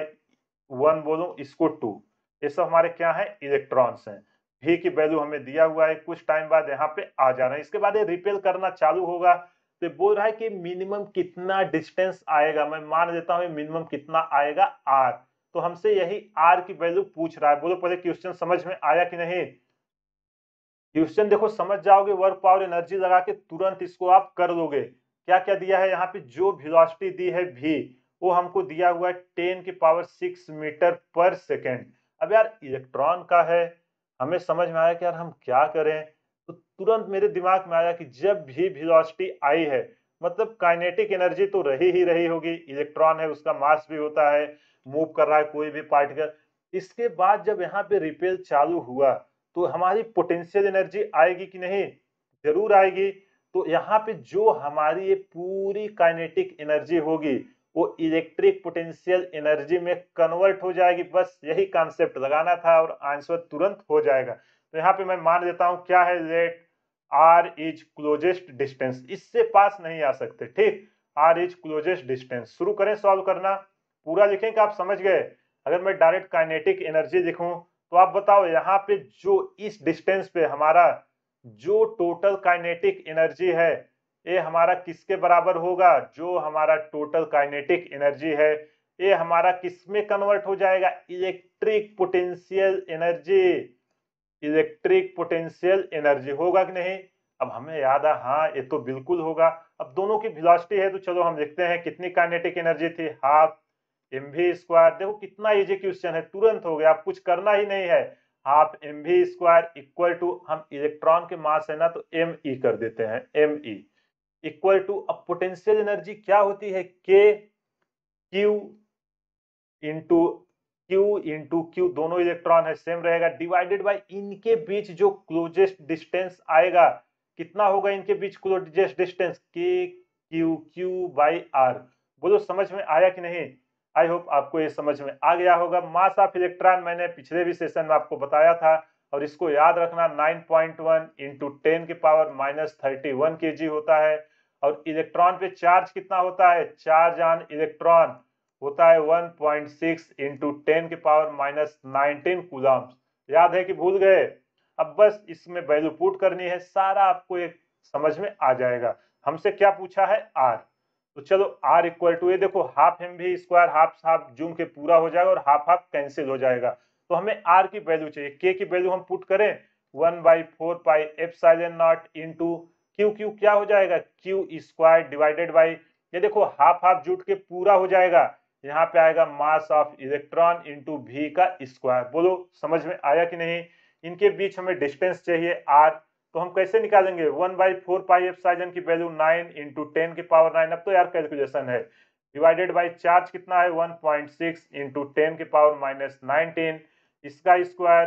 वन बोलूँ इसको टू ये सब हमारे क्या है इलेक्ट्रॉन्स हैं भी की वैल्यू हमें दिया हुआ है कुछ टाइम बाद यहाँ पे आ जा रहे हैं इसके बाद ये रिपेल करना चालू होगा तो बोल रहा है कि मिनिमम कितना डिस्टेंस आएगा मैं मान देता हूँ मिनिमम कितना आएगा आर तो हमसे यही आर की वैल्यू पूछ रहा है बोलो पहले क्वेश्चन समझ में आया कि नहीं क्वेश्चन देखो समझ जाओगे वर्क पावर एनर्जी लगा के तुरंत इसको आप कर लोगे क्या क्या दिया है यहाँ पे जो वेलोसिटी दी है भी वो हमको दिया हुआ है टेन की power six metre per second अब यार इलेक्ट्रॉन का है हमें समझ में आया कि यार हम क्या करें तो तुरंत मेरे दिमाग में आया कि जब भी वेलोसिटी आई है मतलब काइनेटिक एनर्जी तो रही ही रही होगी इलेक्ट्रॉन है उसका मास भी होता है मूव कर रहा है कोई भी पार्टिकल इसके बाद जब यहाँ पे रिपेल चालू हुआ तो हमारी पोटेंशियल एनर्जी आएगी कि नहीं जरूर आएगी तो यहाँ पे जो हमारी ये पूरी काइनेटिक एनर्जी होगी वो इलेक्ट्रिक पोटेंशियल एनर्जी में कन्वर्ट हो जाएगी बस यही कॉन्सेप्ट लगाना था और आंसर तुरंत हो जाएगा तो यहाँ पे मैं मान देता हूं क्या है let r is closest distance इससे पास नहीं आ सकते ठीक आर इज क्लोजेस्ट डिस्टेंस शुरू करें सॉल्व करना पूरा लिखें कि आप समझ गए अगर मैं डायरेक्ट काइनेटिक एनर्जी लिखूं तो आप बताओ यहाँ पे जो इस डिस्टेंस पे हमारा जो टोटल काइनेटिक एनर्जी है ये हमारा किसके बराबर होगा जो हमारा टोटल काइनेटिक एनर्जी है ये हमारा किस में कन्वर्ट हो जाएगा electric potential energy electric potential energy होगा कि नहीं अब हमें याद है हाँ ये तो बिल्कुल होगा अब दोनों की वेलोसिटी है तो चलो हम देखते हैं कितनी काइनेटिक एनर्जी थी हाफ एम भी स्क्वायर देखो कितना इजी क्वेश्चन है तुरंत हो गया आप कुछ करना ही नहीं है हाफ एम भी स्क्वायर इक्वल टू हम इलेक्ट्रॉन के मास है ना तो एम ई कर देते हैं एम ई इक्वल टू अब पोटेंशियल एनर्जी क्या होती है के q into Q into q दोनों इलेक्ट्रॉन है सेम रहेगा डिवाइडेड बाय इनके बीच जो क्लोजेस्ट डिस्टेंस आएगा कितना होगा इनके बीच closest distance k Q q by r बोलो समझ में आया कि नहीं आई होप आपको ये समझ में आ गया होगा मास ऑफ इलेक्ट्रॉन मैंने पिछले भी सेशन में आपको बताया था और इसको याद रखना 9.1 पॉइंट वन इंटू टेन के पावर माइनस थर्टी वन होता है और इलेक्ट्रॉन पे चार्ज कितना होता है चार्ज ऑन इलेक्ट्रॉन होता है 1.6 पॉइंट सिक्स इंटू टेन के पावर माइनस नाइनटीन कूलाम्स याद है कि भूल गए अब बस इसमें वैल्यू पुट करनी है सारा आपको एक समझ में आ जाएगा हमसे क्या पूछा है आर तो चलो आर इक्वल टू ये देखो हाफ एम भी स्क्वायर हाफ हाफ जूम के पूरा हो जाएगा और हाफ हाफ कैंसिल हो जाएगा तो हमें आर की वैल्यू चाहिए के की वैल्यू हम पुट करें one by four pi epsilon naught into Q Q क्या हो जाएगा क्यू स्क्वायर डिवाइडेड बाई ये देखो हाफ हाफ जुट के पूरा हो जाएगा यहाँ पे आएगा मास ऑफ इलेक्ट्रॉन इंटू भी का स्क्वायर बोलो समझ में आया कि नहीं इनके बीच हमें डिस्टेंस चाहिए आर तो हम कैसे निकालेंगे one by four pi epsilon की वैल्यू नाइन इंटू टेन की पावर नाइन अब तो यार कैलकुलेशन है डिवाइडेड बाई चार्ज कितना है one point six into ten की पावर माइनस नाइनटीन इसका स्क्वायर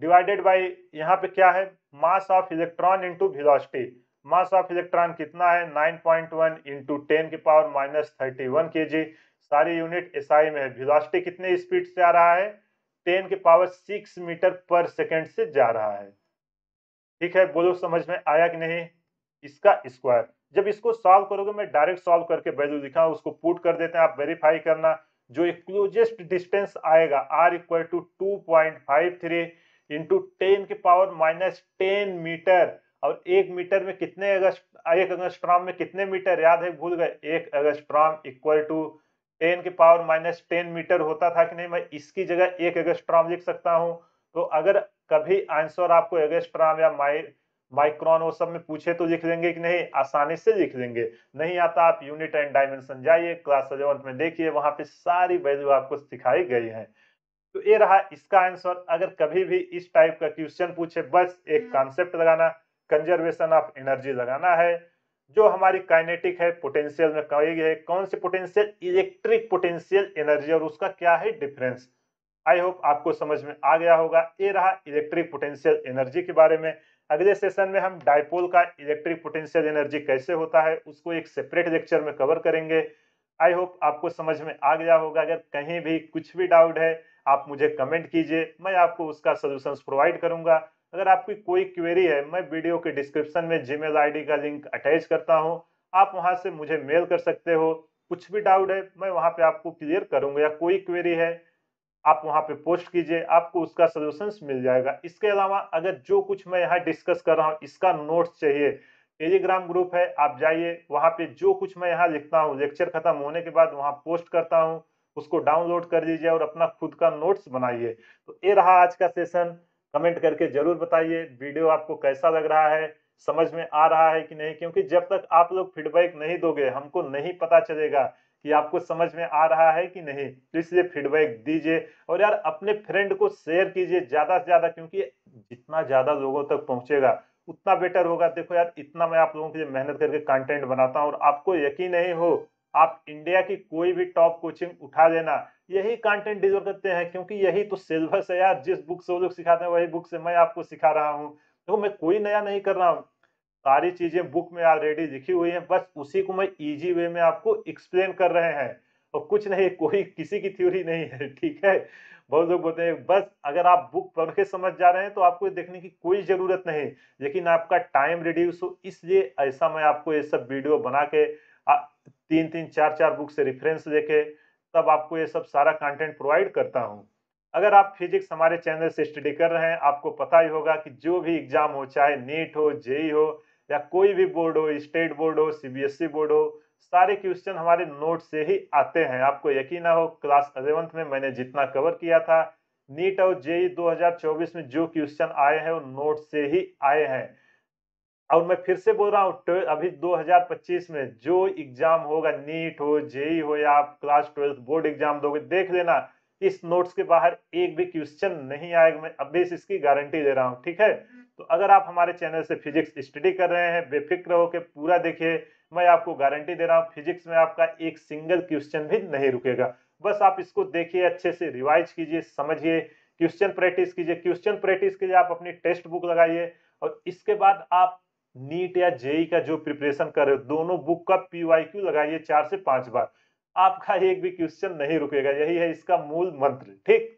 डिवाइडेड बाई यहाँ पे क्या है mass of electron into velocity mass of electron कितना है 9.1 पॉइंट वन इंटू टेन के power minus thirty one K G सारी यूनिट एसआई में है कितने स्पीड से आ रहा है 10 के पावर 6 मीटर पर सेकंड से जा रहा है ठीक है बोलो समझ में आया कि नहीं इसका स्क्वायर जब इसको सॉल्व करोगे मैं डायरेक्ट सॉल्व करके वैल्यू लिखा उसको पुट कर देते हैं आप वेरीफाई करना जो एक क्लोजेस्ट डिस्टेंस आएगा R equal to two point five three into ten के पावर माइनस टेन मीटर और एक मीटर में कितने अगस्त एक अगस्ट्राम में कितने मीटर याद है भूल गए एक अगस्ट्राम इक्वल टू टेन के पावर माइनस टेन मीटर होता था कि नहीं मैं इसकी जगह एक अगस्ट्राम लिख सकता हूं तो अगर कभी आंसर आपको अगस्ट्राम या माइ माइक्रॉन वो सब में पूछे तो लिख लेंगे कि नहीं आसानी से लिख लेंगे नहीं आता आप यूनिट एंड डायमेंशन जाइए क्लास इलेवंथ में देखिए वहां पर सारी वैल्यू आपको सिखाई गई है तो ये रहा इसका आंसर अगर कभी भी इस टाइप का क्वेश्चन पूछे बस एक कॉन्सेप्ट हम्म। लगाना कंजर्वेशन ऑफ एनर्जी लगाना है जो हमारी काइनेटिक है पोटेंशियल में कही है कौन सी पोटेंशियल इलेक्ट्रिक पोटेंशियल एनर्जी और उसका क्या है डिफरेंस आई होप आपको समझ में आ गया होगा ये रहा इलेक्ट्रिक पोटेंशियल एनर्जी के बारे में अगले सेशन में हम डायपोल का इलेक्ट्रिक पोटेंशियल एनर्जी कैसे होता है उसको एक सेपरेट लेक्चर में कवर करेंगे आई होप आपको समझ में आ गया होगा अगर कहीं भी कुछ भी डाउट है आप मुझे कमेंट कीजिए मैं आपको उसका सोल्यूशंस प्रोवाइड करूंगा अगर आपकी कोई क्वेरी है मैं वीडियो के डिस्क्रिप्शन में जीमेल आईडी का लिंक अटैच करता हूँ आप वहाँ से मुझे मेल कर सकते हो कुछ भी डाउट है मैं वहाँ पे आपको क्लियर करूँगा या कोई क्वेरी है आप वहाँ पे पोस्ट कीजिए आपको उसका सोल्यूशंस मिल जाएगा इसके अलावा अगर जो कुछ मैं यहाँ डिस्कस कर रहा हूँ इसका नोट्स चाहिए टेलीग्राम ग्रुप है आप जाइए वहाँ पे जो कुछ मैं यहाँ लिखता हूँ लेक्चर खत्म होने के बाद वहाँ पोस्ट करता हूँ उसको डाउनलोड कर लीजिए और अपना खुद का नोट्स बनाइए तो ये रहा आज का सेशन कमेंट करके जरूर बताइए वीडियो आपको कैसा लग रहा है समझ में आ रहा है कि नहीं क्योंकि जब तक आप लोग फीडबैक नहीं दोगे हमको नहीं पता चलेगा कि आपको समझ में आ रहा है कि नहीं तो इसलिए फीडबैक दीजिए और यार अपने फ्रेंड को शेयर कीजिए ज़्यादा से ज़्यादा क्योंकि जितना ज़्यादा लोगों तक पहुंचेगा उतना बेटर होगा देखो यार इतना मैं आप लोगों के लिए मेहनत करके कंटेंट बनाता हूँ और आपको यकीन नहीं हो आप इंडिया की कोई भी टॉप कोचिंग उठा लेना यही कंटेंट डिजर्व करते हैं क्योंकि यही तो सिलेबस है यार जिस बुक से वो लोग सिखाते हैं वही बुक से मैं आपको सिखा रहा हूँ देखो तो मैं कोई नया नहीं कर रहा हूँ सारी चीजें बुक में ऑलरेडी लिखी हुई है बस उसी को मैं ईजी वे में आपको एक्सप्लेन कर रहे हैं और कुछ नहीं कोई किसी की थ्योरी नहीं है ठीक है बहुत लोग बोलते हैं बस अगर आप बुक पढ़ के समझ जा रहे हैं तो आपको देखने की कोई ज़रूरत नहीं लेकिन आपका टाइम रिड्यूस हो इसलिए ऐसा मैं आपको ये सब वीडियो बना के तीन तीन चार चार बुक से रेफरेंस देके तब आपको ये सब सारा कंटेंट प्रोवाइड करता हूँ अगर आप फिजिक्स हमारे चैनल से स्टडी कर रहे हैं आपको पता ही होगा कि जो भी एग्जाम हो चाहे नीट हो जेई e e हो या कोई भी बोर्ड हो स्टेट बोर्ड हो सीबीएसई बोर्ड e हो सारे क्वेश्चन हमारे नोट से ही आते हैं आपको यकीन हो क्लास अलेवंथ में मैंने जितना कवर किया था नीट और जेई दो में जो क्वेश्चन आए हैं वो नोट से ही आए हैं और मैं फिर से बोल रहा हूँ अभी 2025 में जो एग्जाम होगा नीट हो जेई हो या आप क्लास ट्वेल्थ बोर्ड एग्जाम दोगे देख लेना इस नोट्स के बाहर एक भी क्वेश्चन नहीं आएगा मैं अभी इसकी गारंटी दे रहा हूँ ठीक है तो अगर आप हमारे चैनल से फिजिक्स स्टडी कर रहे हैं बेफिक्र होकर पूरा देखिए मैं आपको गारंटी दे रहा हूँ फिजिक्स में आपका एक सिंगल क्वेश्चन भी नहीं रुकेगा बस आप इसको देखिए अच्छे से रिवाइज कीजिए समझिए क्वेश्चन प्रैक्टिस कीजिए क्वेश्चन प्रैक्टिस के लिए आप अपनी टेक्स्ट बुक लगाइए और इसके बाद आप नीट या जेई का जो प्रिपरेशन कर रहे हो दोनों बुक का पीवाईक्यू लगाइए चार से पांच बार आपका एक भी क्वेश्चन नहीं रुकेगा यही है इसका मूल मंत्र ठीक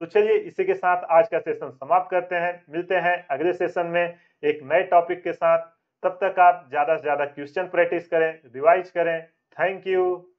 तो चलिए इसी के साथ आज का सेशन समाप्त करते हैं मिलते हैं अगले सेशन में एक नए टॉपिक के साथ तब तक आप ज्यादा से ज्यादा क्वेश्चन प्रैक्टिस करें रिवाइज करें थैंक यू